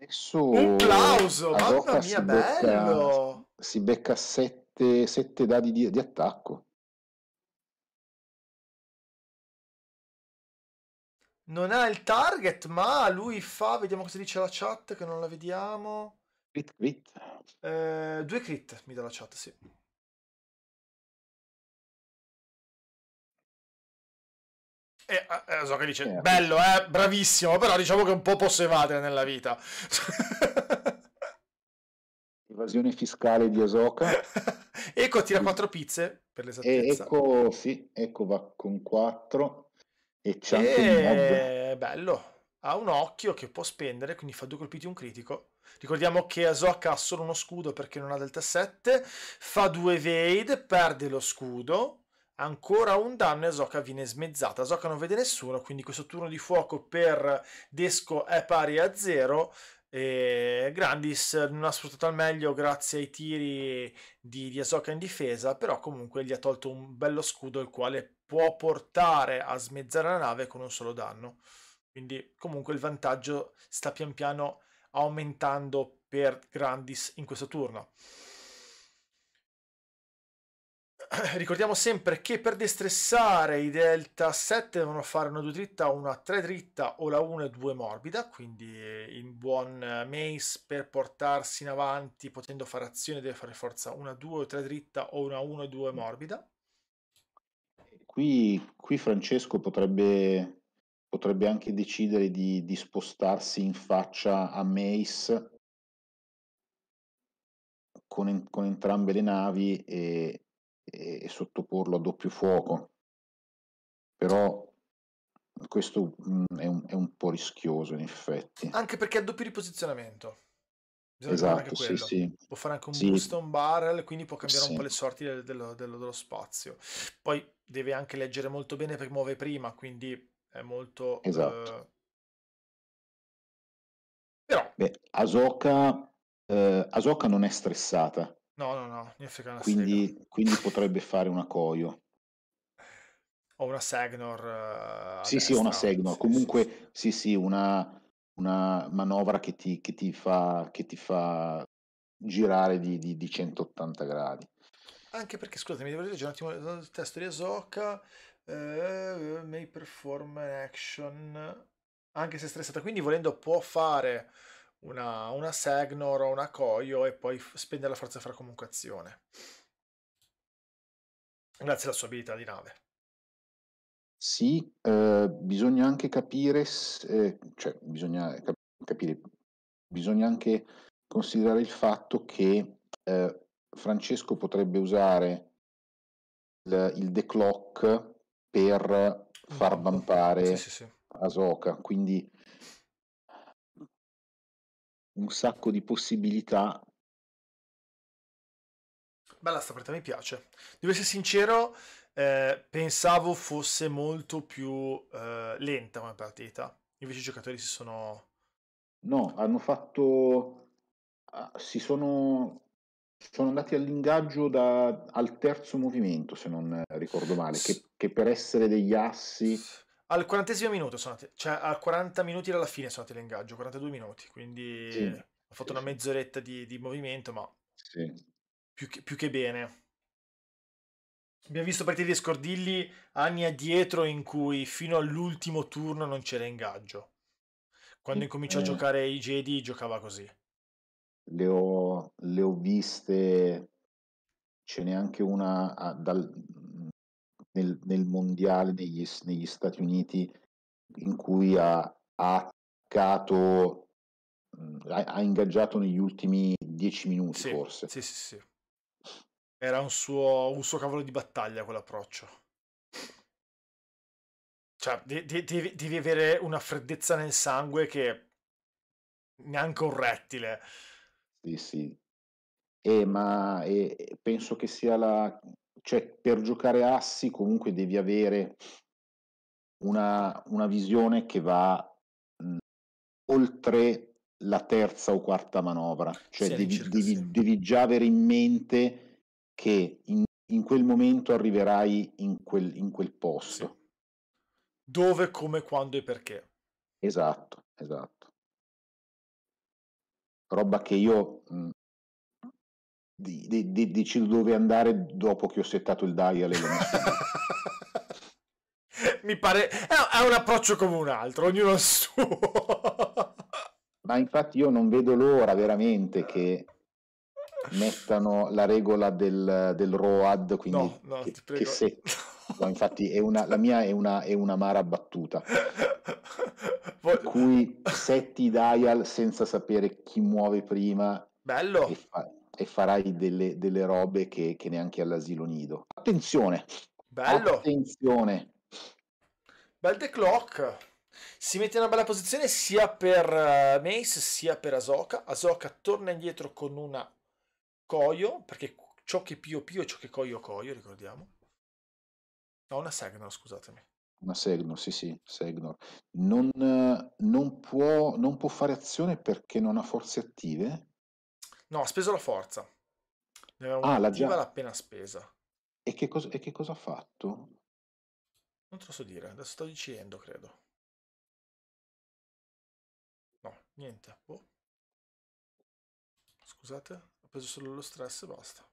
messo... Un plauso, mamma mia, si bello! si becca 7 dadi di, di attacco. Non ha il target, ma lui fa... Vediamo cosa dice la chat, che non la vediamo. Crit, crit. Eh, due crit, mi dà la chat, sì. E eh, eh, eh, so che dice, eh. bello, eh, bravissimo, però diciamo che un po' posso evadere nella vita. Evasione fiscale di Asoka. Eco tira quattro pizze, per l'esattezza. Eco, sì, Eco va con quattro. E c'è anche bello. Ha un occhio che può spendere, quindi fa due colpiti un critico. Ricordiamo che Asoka ha solo uno scudo perché non ha delta 7, fa due evade, perde lo scudo, Ancora un danno e Zoka viene smezzata. Zoka non vede nessuno, quindi questo turno di fuoco per Desco è pari a zero. E Grandis non ha sfruttato al meglio grazie ai tiri di, di Asoka in difesa, però comunque gli ha tolto un bello scudo il quale può portare a smezzare la nave con un solo danno. Quindi comunque il vantaggio sta pian piano aumentando per Grandis in questo turno. ricordiamo sempre che per destressare i delta 7 devono fare una 2 dritta, una 3 dritta o la 1 e 2 morbida, quindi in buon mace per portarsi in avanti potendo fare azione deve fare forza una 2 o 3 dritta o una 1 e 2 mm. morbida. Qui, qui Francesco potrebbe, potrebbe, anche decidere di, di spostarsi in faccia a mace con, con, entrambe le navi e, e, e sottoporlo a doppio fuoco, però questo mh, mm, è, un, è, un, po' rischioso in effetti. Anche perché ha doppio riposizionamento. Bisogna esatto, sì, sì. Può fare anche un sì. boost on barrel, quindi può cambiare sì. un po' le sorti del, dello, dello, dello, spazio. Poi deve anche leggere molto bene perché muove prima, quindi è molto... Esatto. Uh... Però... Beh, Asoka, uh, Asoka non è stressata, No, no, no, ne frega una quindi, sega. Quindi potrebbe fare una Coio. O una Segnor. Uh, sì, destra. sì, una Segnor. Sì, Comunque, sì, sì, sì una, una, manovra che ti, che ti, fa, che ti fa girare di, di, di 180 gradi. Anche perché, scusatemi, devo leggere un attimo il testo di Asoka. Uh, eh, may perform action. Anche se stressata, quindi volendo può fare una, una Segnor o una Coio e poi spendere la forza fra comunque azione. Grazie alla sua abilità di nave. Sì, eh, bisogna anche capire, se, eh, cioè bisogna cap capire, bisogna anche considerare il fatto che eh, Francesco potrebbe usare il, il The Clock per far bampare mm, mm, mm. sì, sì, sì. Asoka, quindi un sacco di possibilità. Bella sta preta, mi piace. Devo essere sincero, eh, pensavo fosse molto più eh, lenta una partita. Invece i giocatori si sono... No, hanno fatto... Ah, si sono sono andati all'ingaggio da, al terzo movimento, se non ricordo male, che, che per essere degli assi al quarantesimo minuto sono andati, cioè a 40 minuti dalla fine sono andati all'ingaggio, 42 minuti, quindi sì. ho fatto una mezz'oretta di, di movimento, ma sì. più, che, più, che, bene. Abbiamo visto partite di Scordilli anni addietro in cui fino all'ultimo turno non c'era ingaggio. Quando incominciò eh. a giocare i Jedi giocava così. Le ho, le ho viste, ce n'è anche una a, ah, dal, nel, nel mondiale degli, negli, Stati Uniti in cui ha, ha attaccato, ha, ha, ingaggiato negli ultimi dieci minuti sì, forse. Sì, sì, sì. Era un suo, un suo cavolo di battaglia quell'approccio. Cioè, de- de- devi, devi avere una freddezza nel sangue che neanche un rettile. Sì, sì. Eh, ma eh, penso che sia la, cioè per giocare assi comunque devi avere una, una visione che va mh, mhmm, oltre la terza o quarta manovra, cioè sì, devi, devi, devi, già avere in mente che in, in quel momento arriverai in quel, in quel posto. Sì. Dove, come, quando e perché. Esatto, esatto. Roba che io mh, mhmm, di, di, di, dici dove andare dopo che ho settato il dial mi pare è un approccio come un altro ognuno ha il suo ma infatti io non vedo l'ora veramente che mettano la regola del, del ROAD quindi no, no, che, che se... no, infatti una, la mia è una, è una mara battuta Vol- cui setti i dial senza sapere chi muove prima bello e fa, e farai delle, delle robe che, che, neanche all'asilo nido. Attenzione! Bello! Attenzione! Bel The Clock! Si mette in una bella posizione sia per uh, Mace sia per Asoka. Asoka torna indietro con una Koyo, perché ciò che Pio Pio e ciò che Koyo Koyo, ricordiamo. No, una Signor, scusatemi. Una Signor, sì sì, Signor. Non, eh, non, può, non può fare azione perché non ha forze attive, No, ha speso la forza. Ne aveva ah, l'ha già appena spesa. E che, cos- e che cosa ha fatto? Non te lo so dire, adesso sto dicendo, credo. No, niente. Boh. Scusate, ho preso solo lo stress e basta.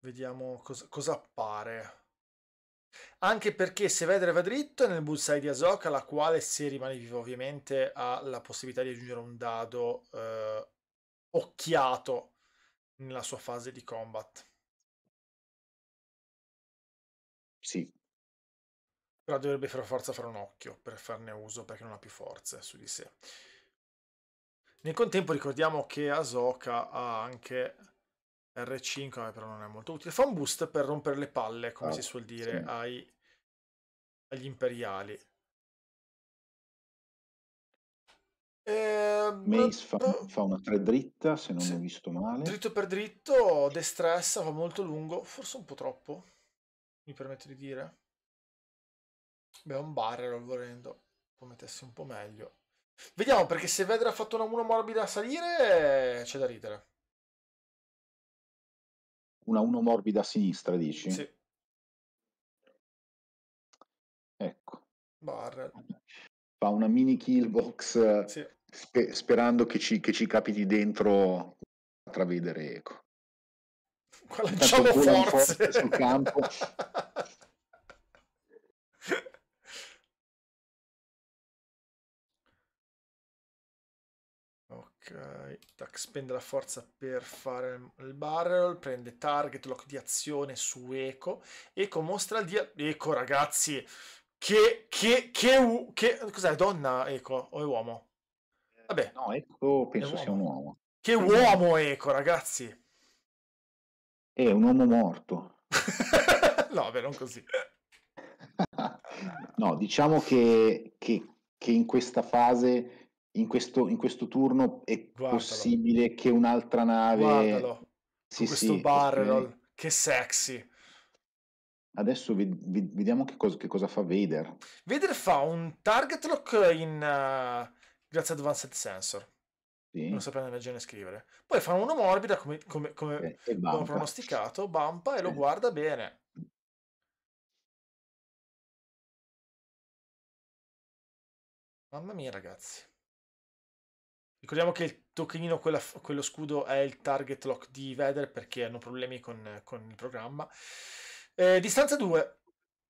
Vediamo cosa, cosa appare anche perché Sevedere va dritto nel bullseye di Azoka, la quale se rimane viva ovviamente ha la possibilità di aggiungere un dado eh, occhiato nella sua fase di combat. Sì. Però dovrebbe per forza fare un occhio per farne uso perché non ha più forze su di sé. Nel contempo ricordiamo che Azoka ha anche R5 però non è molto utile. Fa un boost per rompere le palle, come ah, si suol dire, sì. ai, agli imperiali. Eh, Mace fa, mm, fa, una tre dritta se non sì. ho visto male. Dritto per dritto, destressa, fa molto lungo, forse un po' troppo, mi permetto di dire. Beh, un barrel volendo, lo mettessi un po' meglio. Vediamo perché se Vedra ha fatto una 1 morbida a salire, c'è da ridere una 1 morbida a sinistra, dici? Sì. Ecco. Barrel. Fa una mini kill box sì. spe sperando che ci, che ci, capiti dentro a travedere Eco. Qua lanciamo forze. Sul campo. tac, spende la forza per fare il barrel, prende target, lock di azione su Eco. Eco mostra il dia... Eco ragazzi, che, che, che, u... che... cos'è, donna Eco o è uomo? Eh, vabbè. No, Eco penso uomo. sia un uomo. Che uomo Eco ragazzi! È un uomo morto. no, beh, non così. no, diciamo che, che, che in questa fase in questo, in questo turno è Guardalo. possibile che un'altra nave... Guardalo, sì, questo sì, barrel, perché... Oh, che sexy. Adesso vediamo che cosa, che cosa, fa Vader. Vader fa un target lock in, uh, grazie ad Advanced Sensor. Sì. Non sapendo leggere né scrivere. Poi fa uno morbida come, come, come, eh, come pronosticato, bampa e lo eh. guarda bene. Mamma mia ragazzi. Ricordiamo che il tokenino, quella, quello scudo, è il target lock di Vader perché hanno problemi con, con il programma. Eh, distanza 2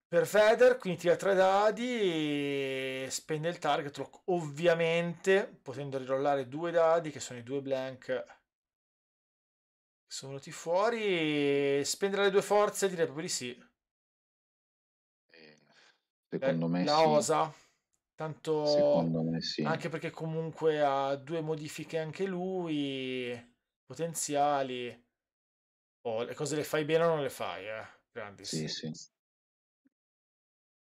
per Vader, quindi tira 3 dadi spende il target lock, ovviamente potendo rirollare due dadi che sono i due blank sono venuti fuori. Spendere le due forze direi proprio di sì. Secondo eh, me la sì. osa. Tanto Secondo me sì. anche perché comunque ha due modifiche anche lui potenziali. Oh, le cose le fai bene o non le fai, eh? Grandissimo. Sì, sì.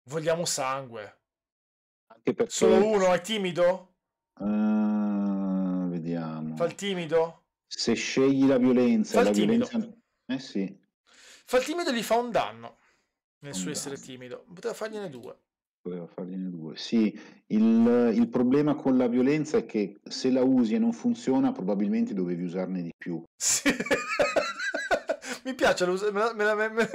Vogliamo sangue. Anche perché... Solo uno è timido? Uh, vediamo. Fa il timido? Se scegli la violenza, fa il timido. Violenza... Eh sì. Fa il timido gli fa un danno nel un suo danno. essere timido. Poteva fargliene due. Poteva fargliene due. Sì, il, il, problema con la violenza è che se la usi e non funziona, probabilmente dovevi usarne di più. Sì. Mi piace, me, me, me, me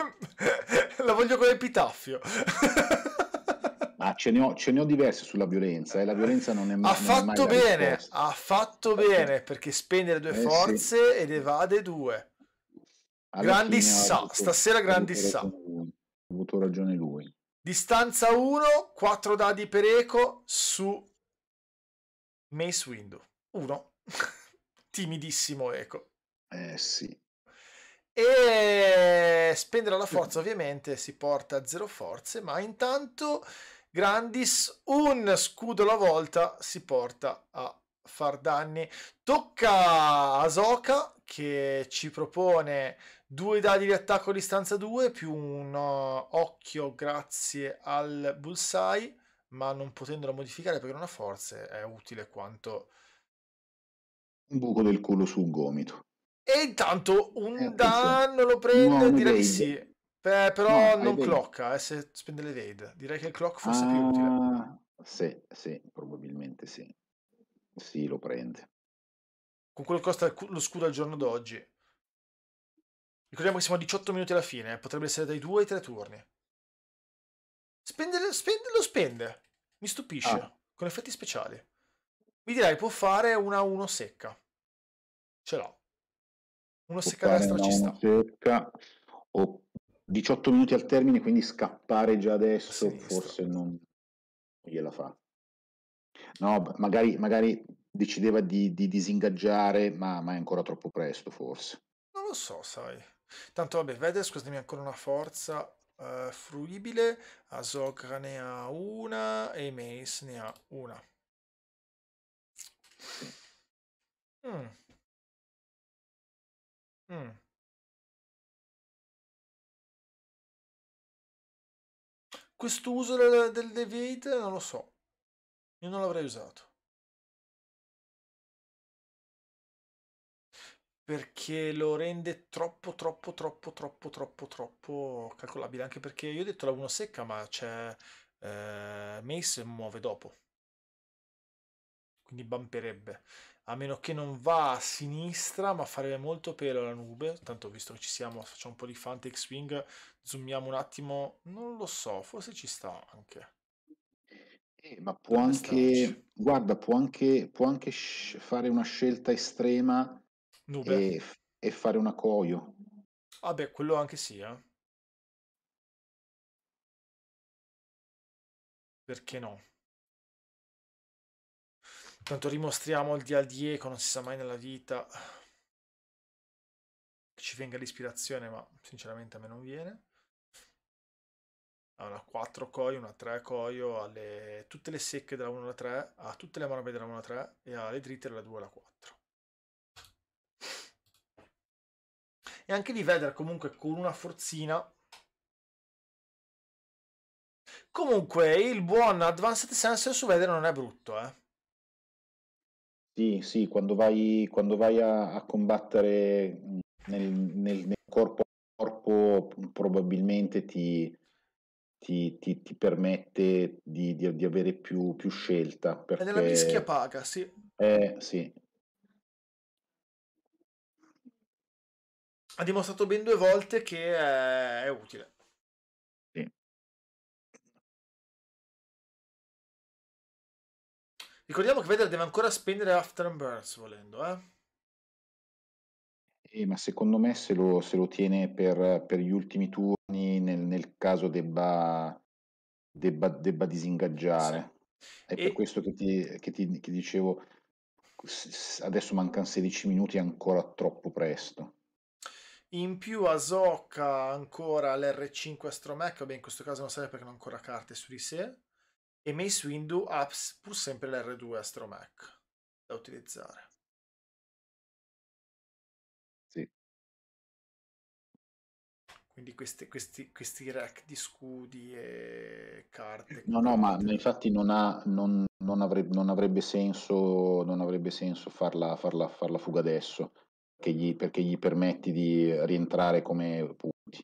la, voglio con l'epitaffio. Ma ce ne, ho, ce ne ho diverse sulla violenza, e eh. la violenza non è, ma, ha fatto è mai bene, Ha fatto bene, perché spende le due eh, forze sì. ed evade due. Alla grandi avuto, stasera grandi Ha avuto ragione lui Distanza 1, 4 dadi per eco su Mace Window. 1. Timidissimo eco. Eh sì. E spendere la forza ovviamente si porta a 0 forze, ma intanto Grandis un scudo alla volta si porta a far danni. Tocca a Soka che ci propone Due dadi di attacco a distanza 2 più un uh, occhio grazie al bullseye, ma non potendolo modificare perché non ha forze, è utile quanto... Un buco del culo su un gomito. E intanto un eh, danno lo prende, no, direi sì. Beh, però no, non clocca, eh, se spende le raid. Direi che il clock fosse ah, più utile. Sì, sì, probabilmente sì. Sì, lo prende. Con quello che costa lo scudo al giorno d'oggi. Ricordiamo che siamo a 18 minuti alla fine, eh, potrebbe essere dai 2 ai 3 turni. Spende, spende, lo spende. Mi stupisce. Ah. Con effetti speciali. Mi direi può fare una 1 secca. Ce l'ho. Uno secca destra ci sta. Secca. O 18 minuti al termine, quindi scappare già adesso forse non gliela fa. No, magari, magari decideva di, di disingaggiare, ma, ma è ancora troppo presto forse. Non lo so, sai. Tanto vabbè, Vedes, scusami ancora una forza uh, fruibile, Azoka ne ha una e Mace ne ha una. Mm. Mm. Questo del, del Deviate non lo so, io non l'avrei usato. perché lo rende troppo, troppo, troppo, troppo, troppo, troppo calcolabile. Anche perché io ho detto la 1 secca, ma c'è eh, Mace muove dopo. Quindi bamperebbe. A meno che non va a sinistra, ma farebbe molto pelo alla nube. Tanto visto che ci siamo, facciamo un po' di Fante X-Wing, zoomiamo un attimo. Non lo so, forse ci sta anche. Eh, ma può Dove anche, starci? guarda, può anche, può anche fare una scelta estrema e, e, fare una coio. Vabbè, ah quello anche sì, eh. Perché no? Tanto rimostriamo il Dialdiego, non si sa mai nella vita che ci venga l'ispirazione, ma sinceramente a me non viene. Ha una 4 coi, una 3 coio, ha le... tutte le secche della 1 alla 3, ha tutte le manovre della 1 alla 3 e ha le dritte della 2 alla 4. E anche lì Vedra comunque con una forzina. Comunque il buon Advanced Sensor su Vedra non è brutto, eh. Sì, sì, quando vai, quando vai a, a, combattere nel, nel, nel corpo a corpo probabilmente ti, ti, ti, ti, permette di, di, di avere più, più scelta. Perché... È della mischia paga, sì. Eh, sì, ha dimostrato ben due volte che è, eh, è utile. Ricordiamo che Vedra deve ancora spendere Afterburns volendo, eh? Eh, ma secondo me se lo, se lo tiene per, per, gli ultimi turni, nel, nel caso debba, debba, debba disingaggiare. Sì. È e... per questo che ti, che ti che dicevo, adesso mancano 16 minuti, è ancora troppo presto. In più Asoka ancora l'R5 Astromech, vabbè in questo caso non serve perché non ha ancora carte su di sé, e Mace Windu ha pur sempre l'R2 Astromech da utilizzare. Sì. Quindi questi, questi, questi rack di scudi e carte. No, no, ma infatti non, ha, non, non, avrebbe, non avrebbe, senso, non avrebbe senso farla, farla, farla fuga adesso gli, perché gli permetti di rientrare come punti.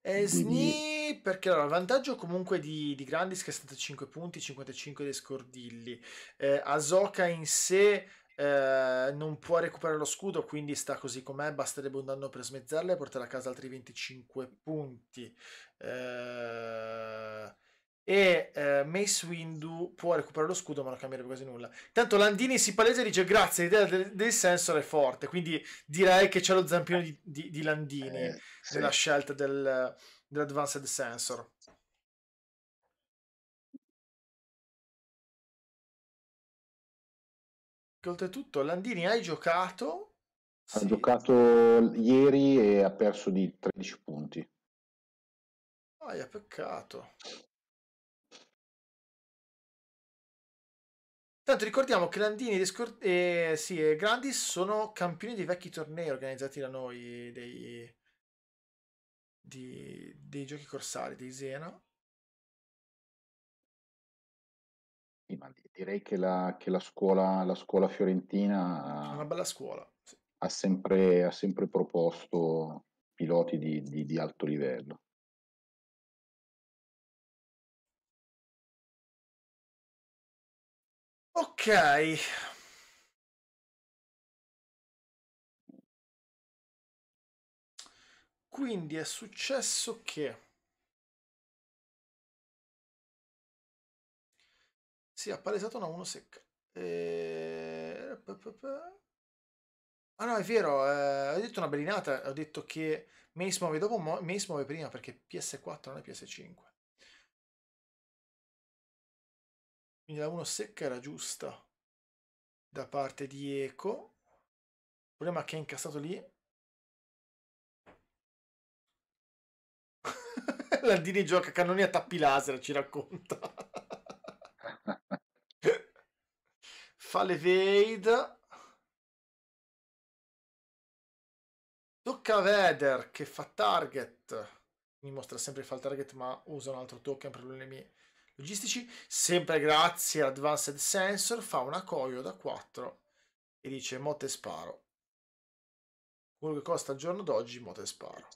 Eh, sì, perché allora, il vantaggio comunque di, di Grandis che è 75 punti, 55 dei scordilli. Eh, Asoka in sé eh, non può recuperare lo scudo, quindi sta così com'è, basterebbe un danno per smezzarla e portare a casa altri 25 punti. Eh, e eh, Mace Windu può recuperare lo scudo ma non cambierebbe quasi nulla tanto Landini si palese e dice grazie l'idea del, del sensor è forte quindi direi che c'è lo zampino di, di, di Landini eh, sì. nella scelta del, dell'advanced sensor che oltretutto Landini hai giocato ha sì. giocato ieri e ha perso di 13 punti ah, peccato Tanto ricordiamo che Landini e, Scor- eh, sì, e Grandis sono campioni dei vecchi tornei organizzati da noi, dei, di, dei giochi corsari di Sena. Sì, ma direi che la, che la, scuola, la scuola fiorentina... È una bella scuola. Sì. Ha, sempre, ha sempre proposto piloti di, di, di alto livello. Quindi è successo che si è palesato una 1 secca. E... Eh, ah no, è vero, eh, ho detto una bellinata, ho detto che Mace muove dopo, Mace muove prima perché PS4 non è PS5. Quindi la 1 secca era giusta da parte di Eco. Il problema è che è incassato lì. Landini gioca cannoni a tappi laser, ci racconta. Fa le vade Tocca a Veder che fa target. Mi mostra sempre il fa target ma usa un altro token per problemi logistici, sempre grazie all'Advanced Sensor, fa una coio da 4 e dice mote sparo. Quello che costa al giorno d'oggi, mote sparo.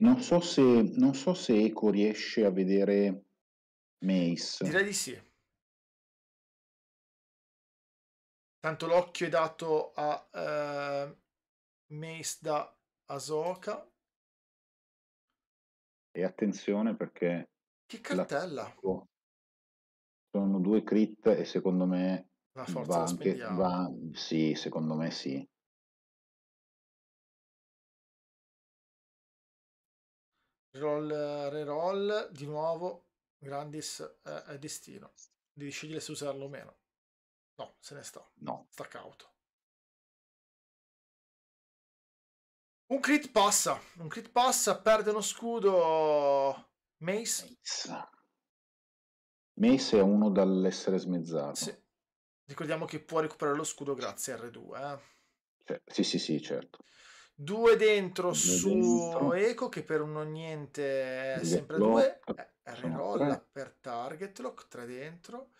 Non so, se, non so se Eco riesce a vedere Mace. Direi di sì. Tanto l'occhio è dato a eh, Mace da Asoka. E attenzione perché... Che cartella! L'Asoka sono due crit e secondo me la forza va anche, va, sì, secondo me sì. Roll, reroll, di nuovo, Grandis eh, è destino. Devi scegliere se usarlo o meno. No, se ne sta. No. Sta cauto. Un crit passa, un crit passa, perde uno scudo. Mace. Mace. Mace è uno dall'essere smezzato. Sì. Ricordiamo che può recuperare lo scudo grazie a R2. Eh? Cioè, sì, sì, sì, certo. Due dentro due su dentro. Eco che per un niente è Get sempre lock, 2. Eh, eh per target lock, tre dentro.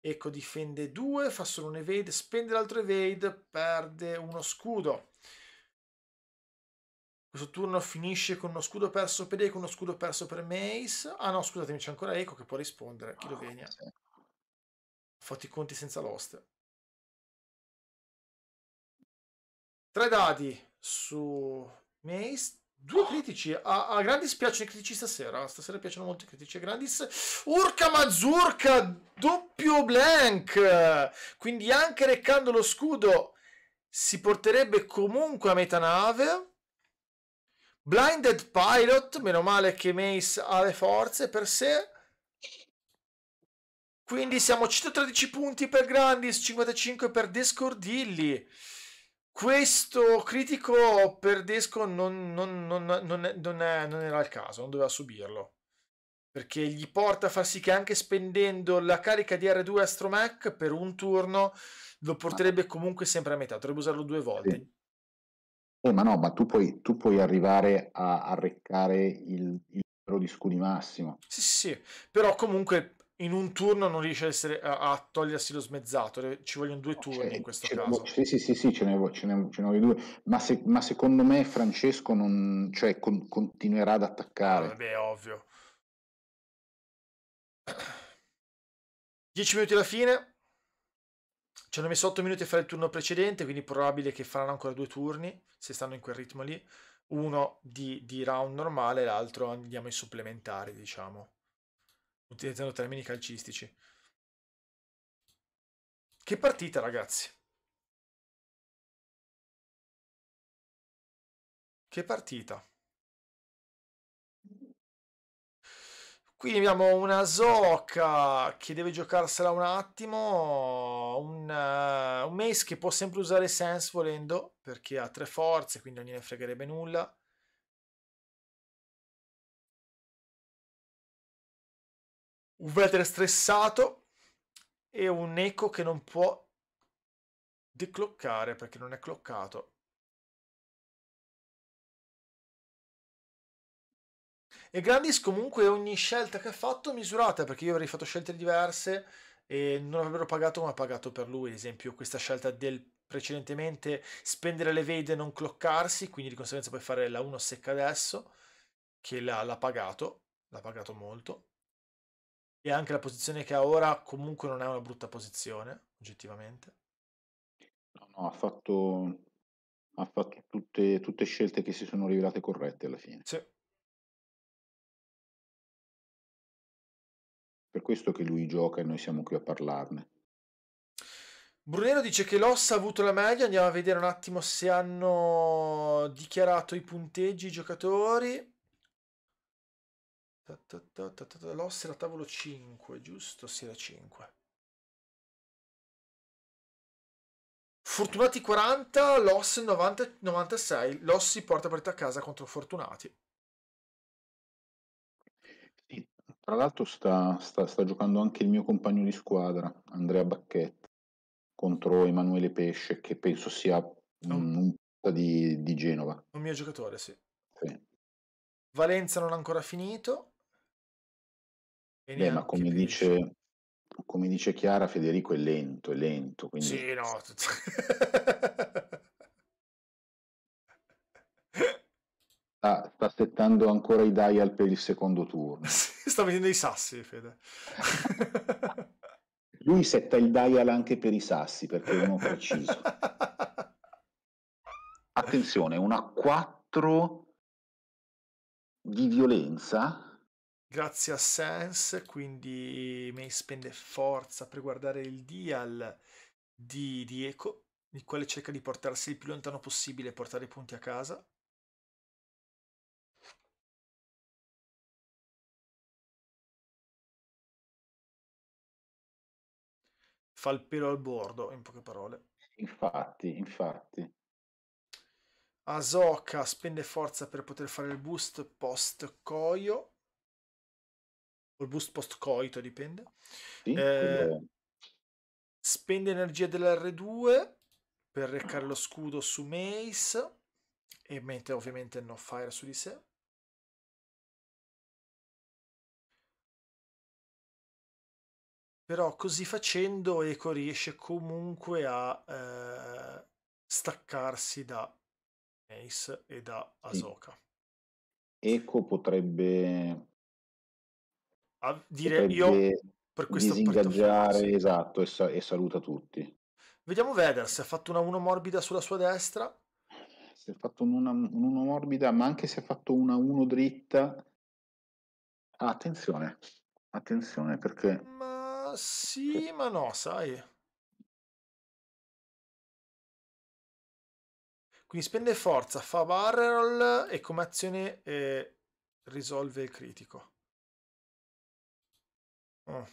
Eco difende due, fa solo un evade, spende l'altro evade, perde uno scudo. Questo turno finisce con uno scudo perso per Eco, uno scudo perso per Mace. Ah no, scusatemi, c'è ancora Eco che può rispondere. Chi lo ah, venia? Sì. Fatti i conti senza l'host. Tre dadi su Mace. Due oh. critici. A, a Grandis piacciono i critici stasera. Stasera piacciono molto i critici a Grandis. Urca Mazurca, doppio blank. Quindi anche reccando lo scudo si porterebbe comunque a metà nave. Blinded Pilot, meno male che Mace ha le forze per sé. Quindi siamo 113 punti per Grandis, 55 per Descordilli. Questo critico per Desco non, non, non, non, è, non era il caso, non doveva subirlo. Perché gli porta a far sì che anche spendendo la carica di R2 Astromech per un turno lo porterebbe comunque sempre a metà, dovrebbe usarlo due volte. Sì eh, ma no, ma tu puoi, tu puoi arrivare a, a reccare il, il numero di scudi massimo. Sì, sì, però comunque in un turno non riesce a, essere, a, a togliersi lo smezzato, ci vogliono due turni in questo caso. Sì, sì, sì, sì ce, ne, vo- due, ma, se, ma, secondo me Francesco non, cioè, con- continuerà ad attaccare. Ah, eh, vabbè, ovvio. 10 minuti alla fine, ci hanno messo 8 minuti a fare il turno precedente, quindi probabile che faranno ancora due turni, se stanno in quel ritmo lì. Uno di, di round normale, l'altro andiamo ai supplementari, diciamo. Utilizzando termini calcistici. Che partita, ragazzi! Che partita! Quindi abbiamo una Zoka che deve giocarsela un attimo, un, uh, un Mace che può sempre usare Sense volendo, perché ha tre forze, quindi non gliene fregherebbe nulla. Un Vedere stressato e un Echo che non può decloccare perché non è cloccato. E Grandis comunque ogni scelta che ha fatto misurata, perché io avrei fatto scelte diverse e non avrebbero pagato come ha pagato per lui, ad esempio questa scelta del precedentemente spendere le vede e non cloccarsi, quindi di conseguenza puoi fare la 1 secca adesso, che l'ha, l'ha pagato, l'ha pagato molto. E anche la posizione che ha ora comunque non è una brutta posizione, oggettivamente. No, no, ha fatto, ha fatto tutte, tutte scelte che si sono rivelate corrette alla fine. Sì. Per questo che lui gioca e noi siamo qui a parlarne. Brunero dice che Loss ha avuto la meglio, andiamo a vedere un attimo se hanno dichiarato i punteggi i giocatori. Loss era tavolo 5, giusto? Sì, era 5. Fortunati 40, Loss 90, 96. Loss si porta per te a casa contro Fortunati. Tra l'altro sta, sta, sta, giocando anche il mio compagno di squadra, Andrea Bacchetti, contro Emanuele Pesce, che penso sia un punta di, di, Genova. Un mio giocatore, sì. sì. Valenza non ha ancora finito. Beh, ma come dice, come dice, Chiara, Federico è lento, è lento. Quindi... Sì, no. sta, sta settando ancora i dial per il secondo turno. sta vedendo i sassi, Fede. Lui setta il dial anche per i sassi, perché è uno preciso. Attenzione, una 4 di violenza grazie a Sense, quindi May spende forza per guardare il dial di, di Eco, il quale cerca di portarsi il più lontano possibile e portare i punti a casa. fa il pelo al bordo, in poche parole. Infatti, infatti. Asoka spende forza per poter fare il boost post coio. O il boost post coito, dipende. Sì, eh, spende energia dell'R2 per recare lo scudo su Mace e mette ovviamente no fire su di sé. però così facendo Eco riesce comunque a eh, staccarsi da Ace e da Asoka. Sì. Eco potrebbe a ah, dire potrebbe io per questo disingaggiare, esatto, e, sa- e, saluta tutti. Vediamo Veder se ha fatto una 1 morbida sulla sua destra. Se ha fatto una 1 morbida, ma anche se ha fatto una 1 dritta. attenzione, attenzione perché... Ma eh, sì, ma no, sai. Quindi spende forza, fa barrel e come azione eh, risolve il critico. Oh.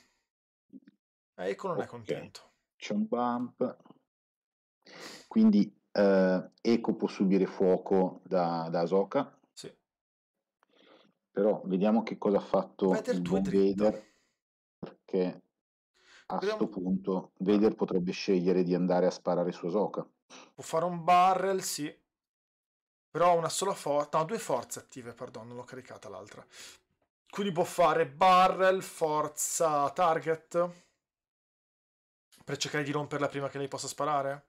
Ecco non okay. è contento. C'è un bump. Quindi eh, Eco può subire fuoco da, da Asoka. Sì. Però vediamo che cosa ha fatto Vader il Vader. Perché a questo punto Vader potrebbe scegliere di andare a sparare su Ahsoka. Può fare un barrel, sì. Però ha una sola forza. No, due forze attive, perdon, non l'ho caricata l'altra. Quindi può fare barrel, forza, target. Per cercare di romperla prima che lei possa sparare?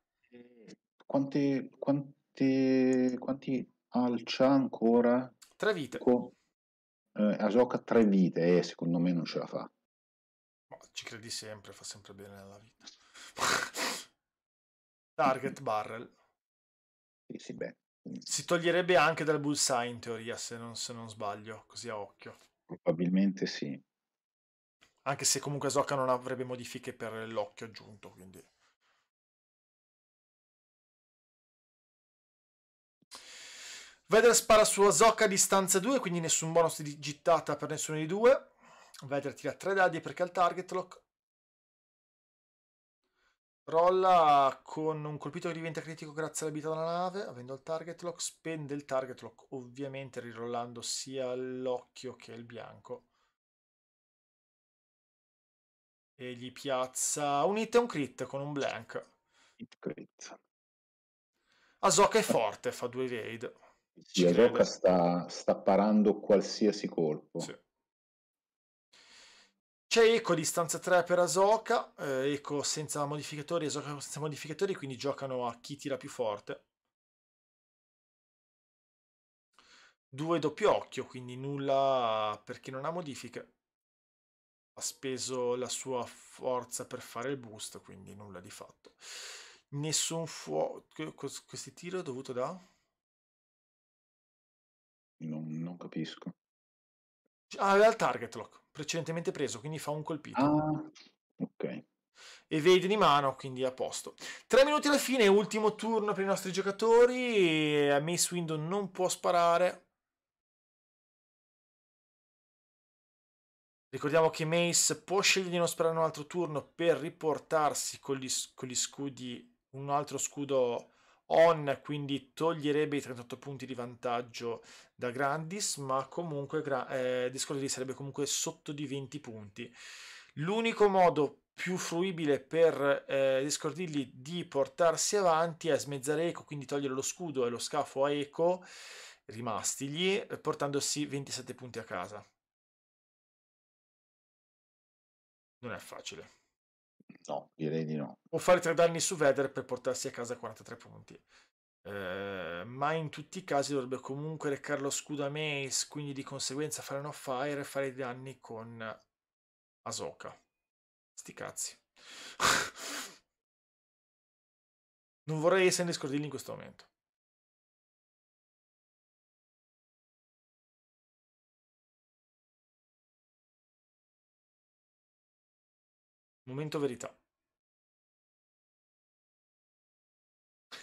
Quante, quante, quanti alcia ancora? Tre vite. Co- eh, Asoka tre vite, eh, secondo me non ce la fa ci credi sempre, fa sempre bene nella vita. Target barrel. Sì, sì, beh. Mm. Si toglierebbe anche dal bullseye in teoria, se non, se non sbaglio, così a occhio. Probabilmente sì. Anche se comunque Soka non avrebbe modifiche per l'occhio aggiunto, quindi... Vedere spara su Azoka a distanza 2, quindi nessun bonus di gittata per nessuno dei due. Vedere tira 3 dadi perché ha il target lock. Rolla con un colpito che diventa critico grazie alla vita della nave, avendo il target lock, spende il target lock, ovviamente rirollando sia l'occhio che il bianco. E gli piazza un hit e un crit con un blank. Hit crit. Asoka è forte, fa due evade. Asoka sta, sta parando qualsiasi colpo. Sì. C'è Eco di stanza 3 per Asoka, eh, Eco senza modificatori, Asoka senza modificatori, quindi giocano a chi tira più forte. Due doppio occhio, quindi nulla per chi non ha modifiche. Ha speso la sua forza per fare il boost, quindi nulla di fatto. Nessun fuoco... questi tiro dovuto da? Non, non capisco. Ah, dal target lock precedentemente preso, quindi fa un colpito. Ah, ok. Evade di mano, quindi a posto. Tre minuti alla fine, ultimo turno per i nostri giocatori. A Mace Window non può sparare. Ricordiamo che Mace può scegliere di non sparare un altro turno per riportarsi con gli, con gli scudi, un altro scudo On quindi toglierebbe i 38 punti di vantaggio da Grandis, ma comunque Gra- eh, Discordi sarebbe comunque sotto di 20 punti. L'unico modo più fruibile per eh, Discordilli di portarsi avanti è smezzare Eco, quindi togliere lo scudo e lo scafo a Eco, rimastigli, portandosi 27 punti a casa. Non è facile. No, direi di no. O fare tre danni su Vedere per portarsi a casa 43 punti. Eh, ma in tutti i casi dovrebbe comunque recare lo scudo a Mace, quindi di conseguenza fare un off-fire e fare i danni con Asoka. Sti cazzi. non vorrei essere in discordini in questo momento. Momento verità.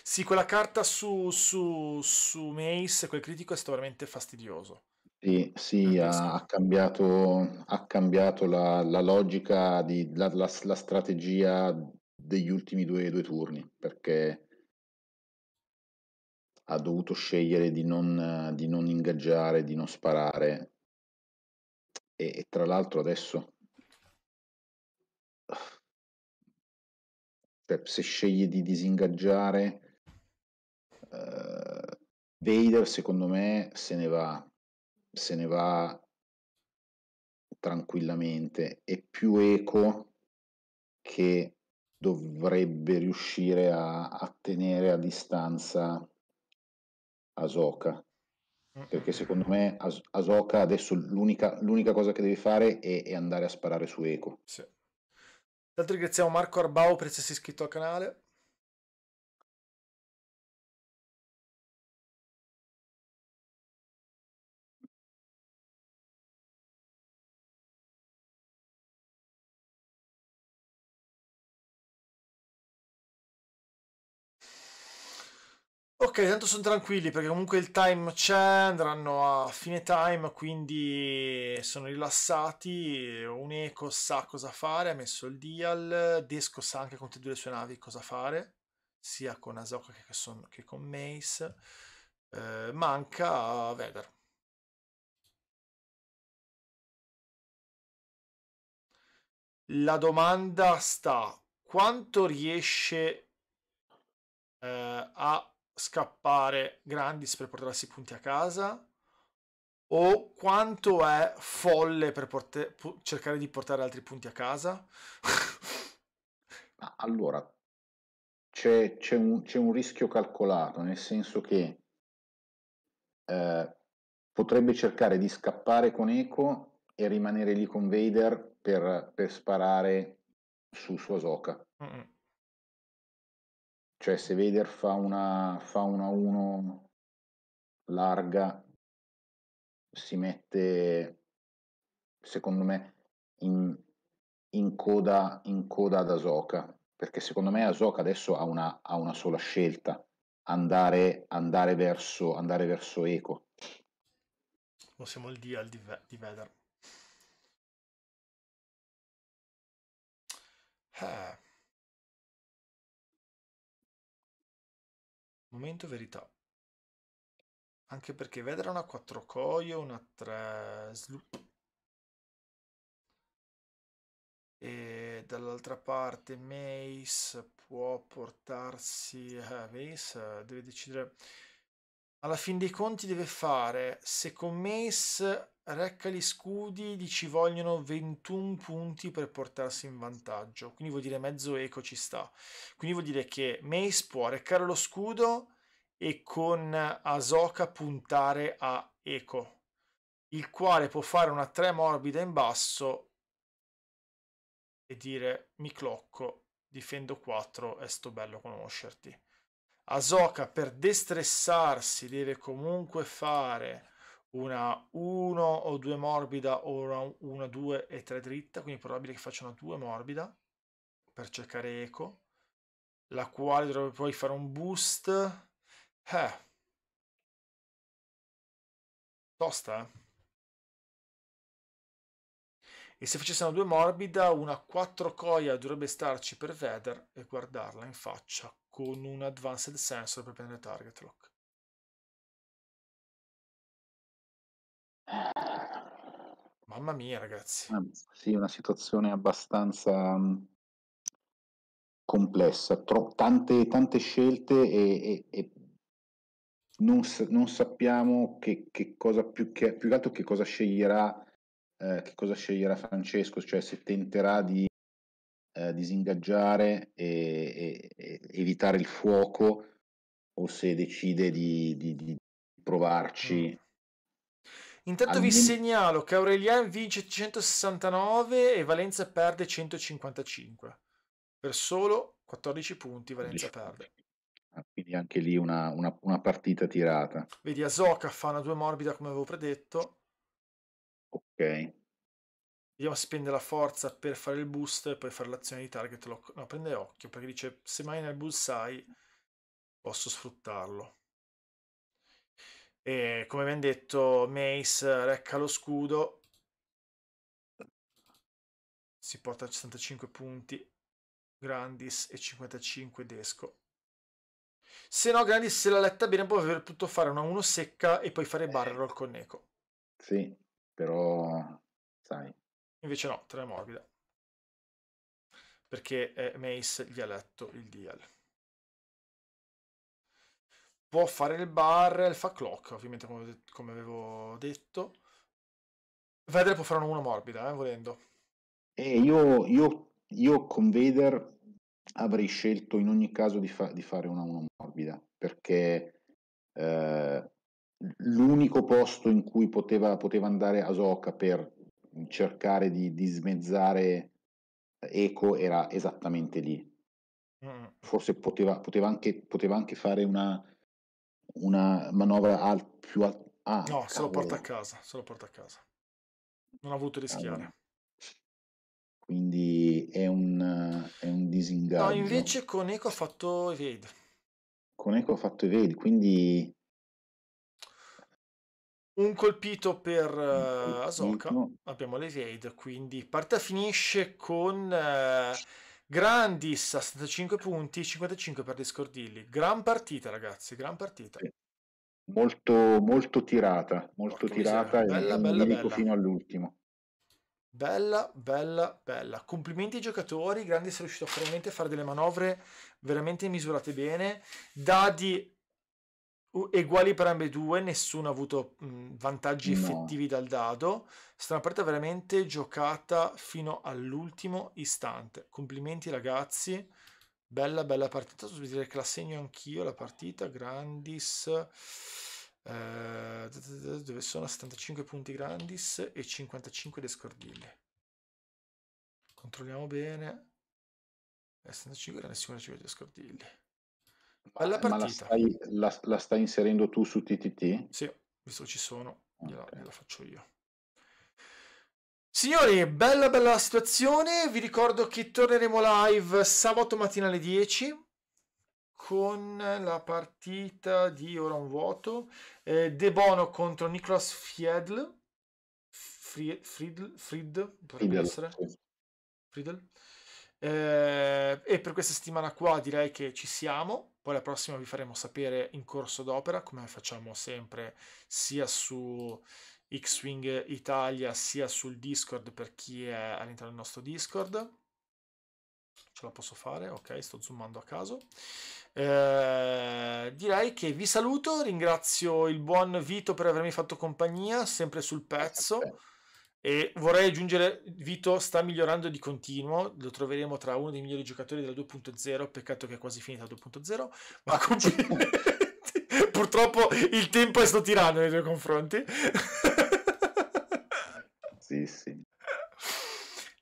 Sì, quella carta su, su, su Mace, quel critico è stato veramente fastidioso. Sì, sì ha, ha, cambiato, ha cambiato la, la logica, di, la, la, la, strategia degli ultimi due, due, turni, perché ha dovuto scegliere di non, di non ingaggiare, di non sparare. e, e tra l'altro adesso Step, se sceglie di disingaggiare, uh, Vader secondo me se ne va, se ne va tranquillamente, è più eco che dovrebbe riuscire a, a tenere a distanza Asoka perché secondo me Asoka adesso l'unica, l'unica, cosa che deve fare è, è andare a sparare su Eco. Sì. Intanto ringraziamo Marco Arbao per essersi iscritto al canale. ok, tanto sono tranquilli perché comunque il time c'è, andranno a fine time, quindi sono rilassati. Uneco sa cosa fare, ha messo il deal, Desco sa anche con tutte e due le sue navi cosa fare, sia con Asoka che, son, che con Mace. Eh, manca Weber. La domanda sta, quanto riesce eh, a scappare Grandis per portarsi i punti a casa o quanto è folle per porter, cercare di portare altri punti a casa? allora, c'è, c'è, un, c'è, un, rischio calcolato, nel senso che eh, potrebbe cercare di scappare con Eco e rimanere lì con Vader per, per sparare su Suasoka. Mm-hmm. Cioè se Vader fa una, fa una 1 larga, si mette, secondo me, in, in, coda, in coda ad Asoka. Perché secondo me Asoka adesso ha una, ha una sola scelta, andare, andare, verso, andare verso Eco. Non siamo al D al di, di Vader. Eh. Momento verità. Anche perché Vedra una 4 coio, una 3 sloop. E dall'altra parte Mace può portarsi... Eh, Mace deve decidere... Alla fin dei conti deve fare, se con Mace Recca gli scudi, gli ci vogliono 21 punti per portarsi in vantaggio, quindi vuol dire mezzo eco ci sta. Quindi vuol dire che Mace può reccare lo scudo e con Asoka puntare a eco, il quale può fare una 3 morbida in basso e dire mi clocco, difendo 4 e sto bello conoscerti. Asoka per destressarsi deve comunque fare una 1 o 2 morbida o una 2 e 3 dritta, quindi è probabile che faccia una 2 morbida per cercare eco, la quale dovrebbe poi fare un boost. Eh. Tosta, eh. E se una 2 morbida, una 4 coia dovrebbe starci per Veder e guardarla in faccia con un Advanced Sensor per prendere target lock. Mamma mia, ragazzi. Ah, sì, una situazione abbastanza mm, complessa, Tro- tante, tante, scelte e, e, e non, sa- non, sappiamo che, che cosa più che, più che, altro che cosa sceglierà eh, che cosa sceglierà Francesco, cioè se tenterà di eh, disingaggiare e, e, evitare il fuoco o se decide di, di, di provarci mm. Intanto Al vi segnalo che Aurelien vince 169 e Valenza perde 155. Per solo 14 punti Valenza 15. perde. Ah, quindi anche lì una, una, una partita tirata. Vedi, Asoka fa una due morbida come avevo predetto. Ok. Vediamo se spende la forza per fare il boost e poi fare l'azione di target. Lo... No, prende occhio perché dice se mai nel bullseye posso sfruttarlo. E come ben detto, Mace recca lo scudo. Si porta a 65 punti. Grandis e 55 Desco. Se no, Grandis se l'ha letta bene, può aver potuto fare una 1 secca e poi fare eh. barrel roll con Neko. Sì, però sai. Invece no, 3 morbida. Perché eh, Mace gli ha letto il DL può fare il bar, il fa clock, ovviamente come, come avevo detto. Vedere può fare una 1 morbida, eh, volendo. Eh, io, io, io, con Vader avrei scelto in ogni caso di, fa- di fare una 1 morbida, perché eh, l'unico posto in cui poteva, poteva andare a Soca per cercare di, dismezzare Eco era esattamente lì. Mm. Forse poteva, poteva, anche, poteva anche fare una, una manovra al più alta. Ah, no, se lo porta a casa, se lo porta a casa. Non ha voluto rischiare. Allora. Quindi è un, è un disingaggio. No, invece con Eco ha fatto evade. Con Eco ha fatto evade, quindi... Un colpito per uh, eh, Asoka, abbiamo l'evade, quindi partita finisce con... Uh, Grandissa, 75 punti, 55 per Discordilli. Gran partita, ragazzi, gran partita. Molto, molto tirata, molto Porca tirata miseria. e bella, bella. fino all'ultimo. Bella, bella, bella. Complimenti ai giocatori, Grandis è riuscito a a fare delle manovre veramente misurate bene. Dadi uguali per ambedue, nessuno ha avuto mh, mhmm, vantaggi no. effettivi dal dado. Sta una partita veramente giocata fino all'ultimo istante. Complimenti ragazzi, bella bella partita. Posso dire che la segno anch'io la partita, Grandis. Eh, dove sono 75 punti Grandis e 55 Descordilli. Controlliamo bene. 75 eh, grandissimo riceve Descordilli. Ma, partita. ma la, stai, la, la, stai, inserendo tu su TTT? Sì, visto ci sono, gliela, okay. gliela faccio io. Signori, bella bella situazione, vi ricordo che torneremo live sabato mattina alle 10 con la partita di ora un vuoto eh, De Bono contro Niklas Fiedl Friedl, Friedl, Friedl, Friedl. Friedl. Eh, e per questa settimana qua direi che ci siamo. Poi la prossima vi faremo sapere in corso d'opera, come facciamo sempre sia su X-Wing Italia sia sul Discord per chi è all'interno del nostro Discord. Ce la posso fare? Ok, sto zoomando a caso. Eh, direi che vi saluto, ringrazio il buon Vito per avermi fatto compagnia, sempre sul pezzo. E vorrei aggiungere, Vito sta migliorando di continuo, lo troveremo tra uno dei migliori giocatori della 2.0, peccato che è quasi finita la 2.0, ma ah, complimenti. Purtroppo il tempo è sto tirando nei tuoi confronti. sì, sì.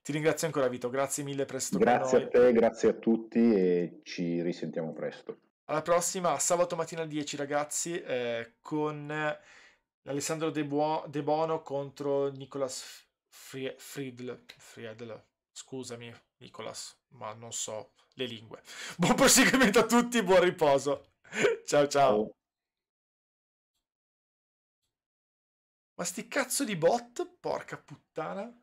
Ti ringrazio ancora Vito, grazie mille per essere Grazie a te, grazie a tutti e ci risentiamo presto. Alla prossima, sabato mattina alle 10 ragazzi, eh, con Alessandro De, Buo, De Bono contro Nicolas Fri- Friedl, Friedl, scusami Nicolas, ma non so le lingue. Buon proseguimento a tutti, buon riposo. ciao ciao. Oh. Ma sti cazzo di bot, porca puttana.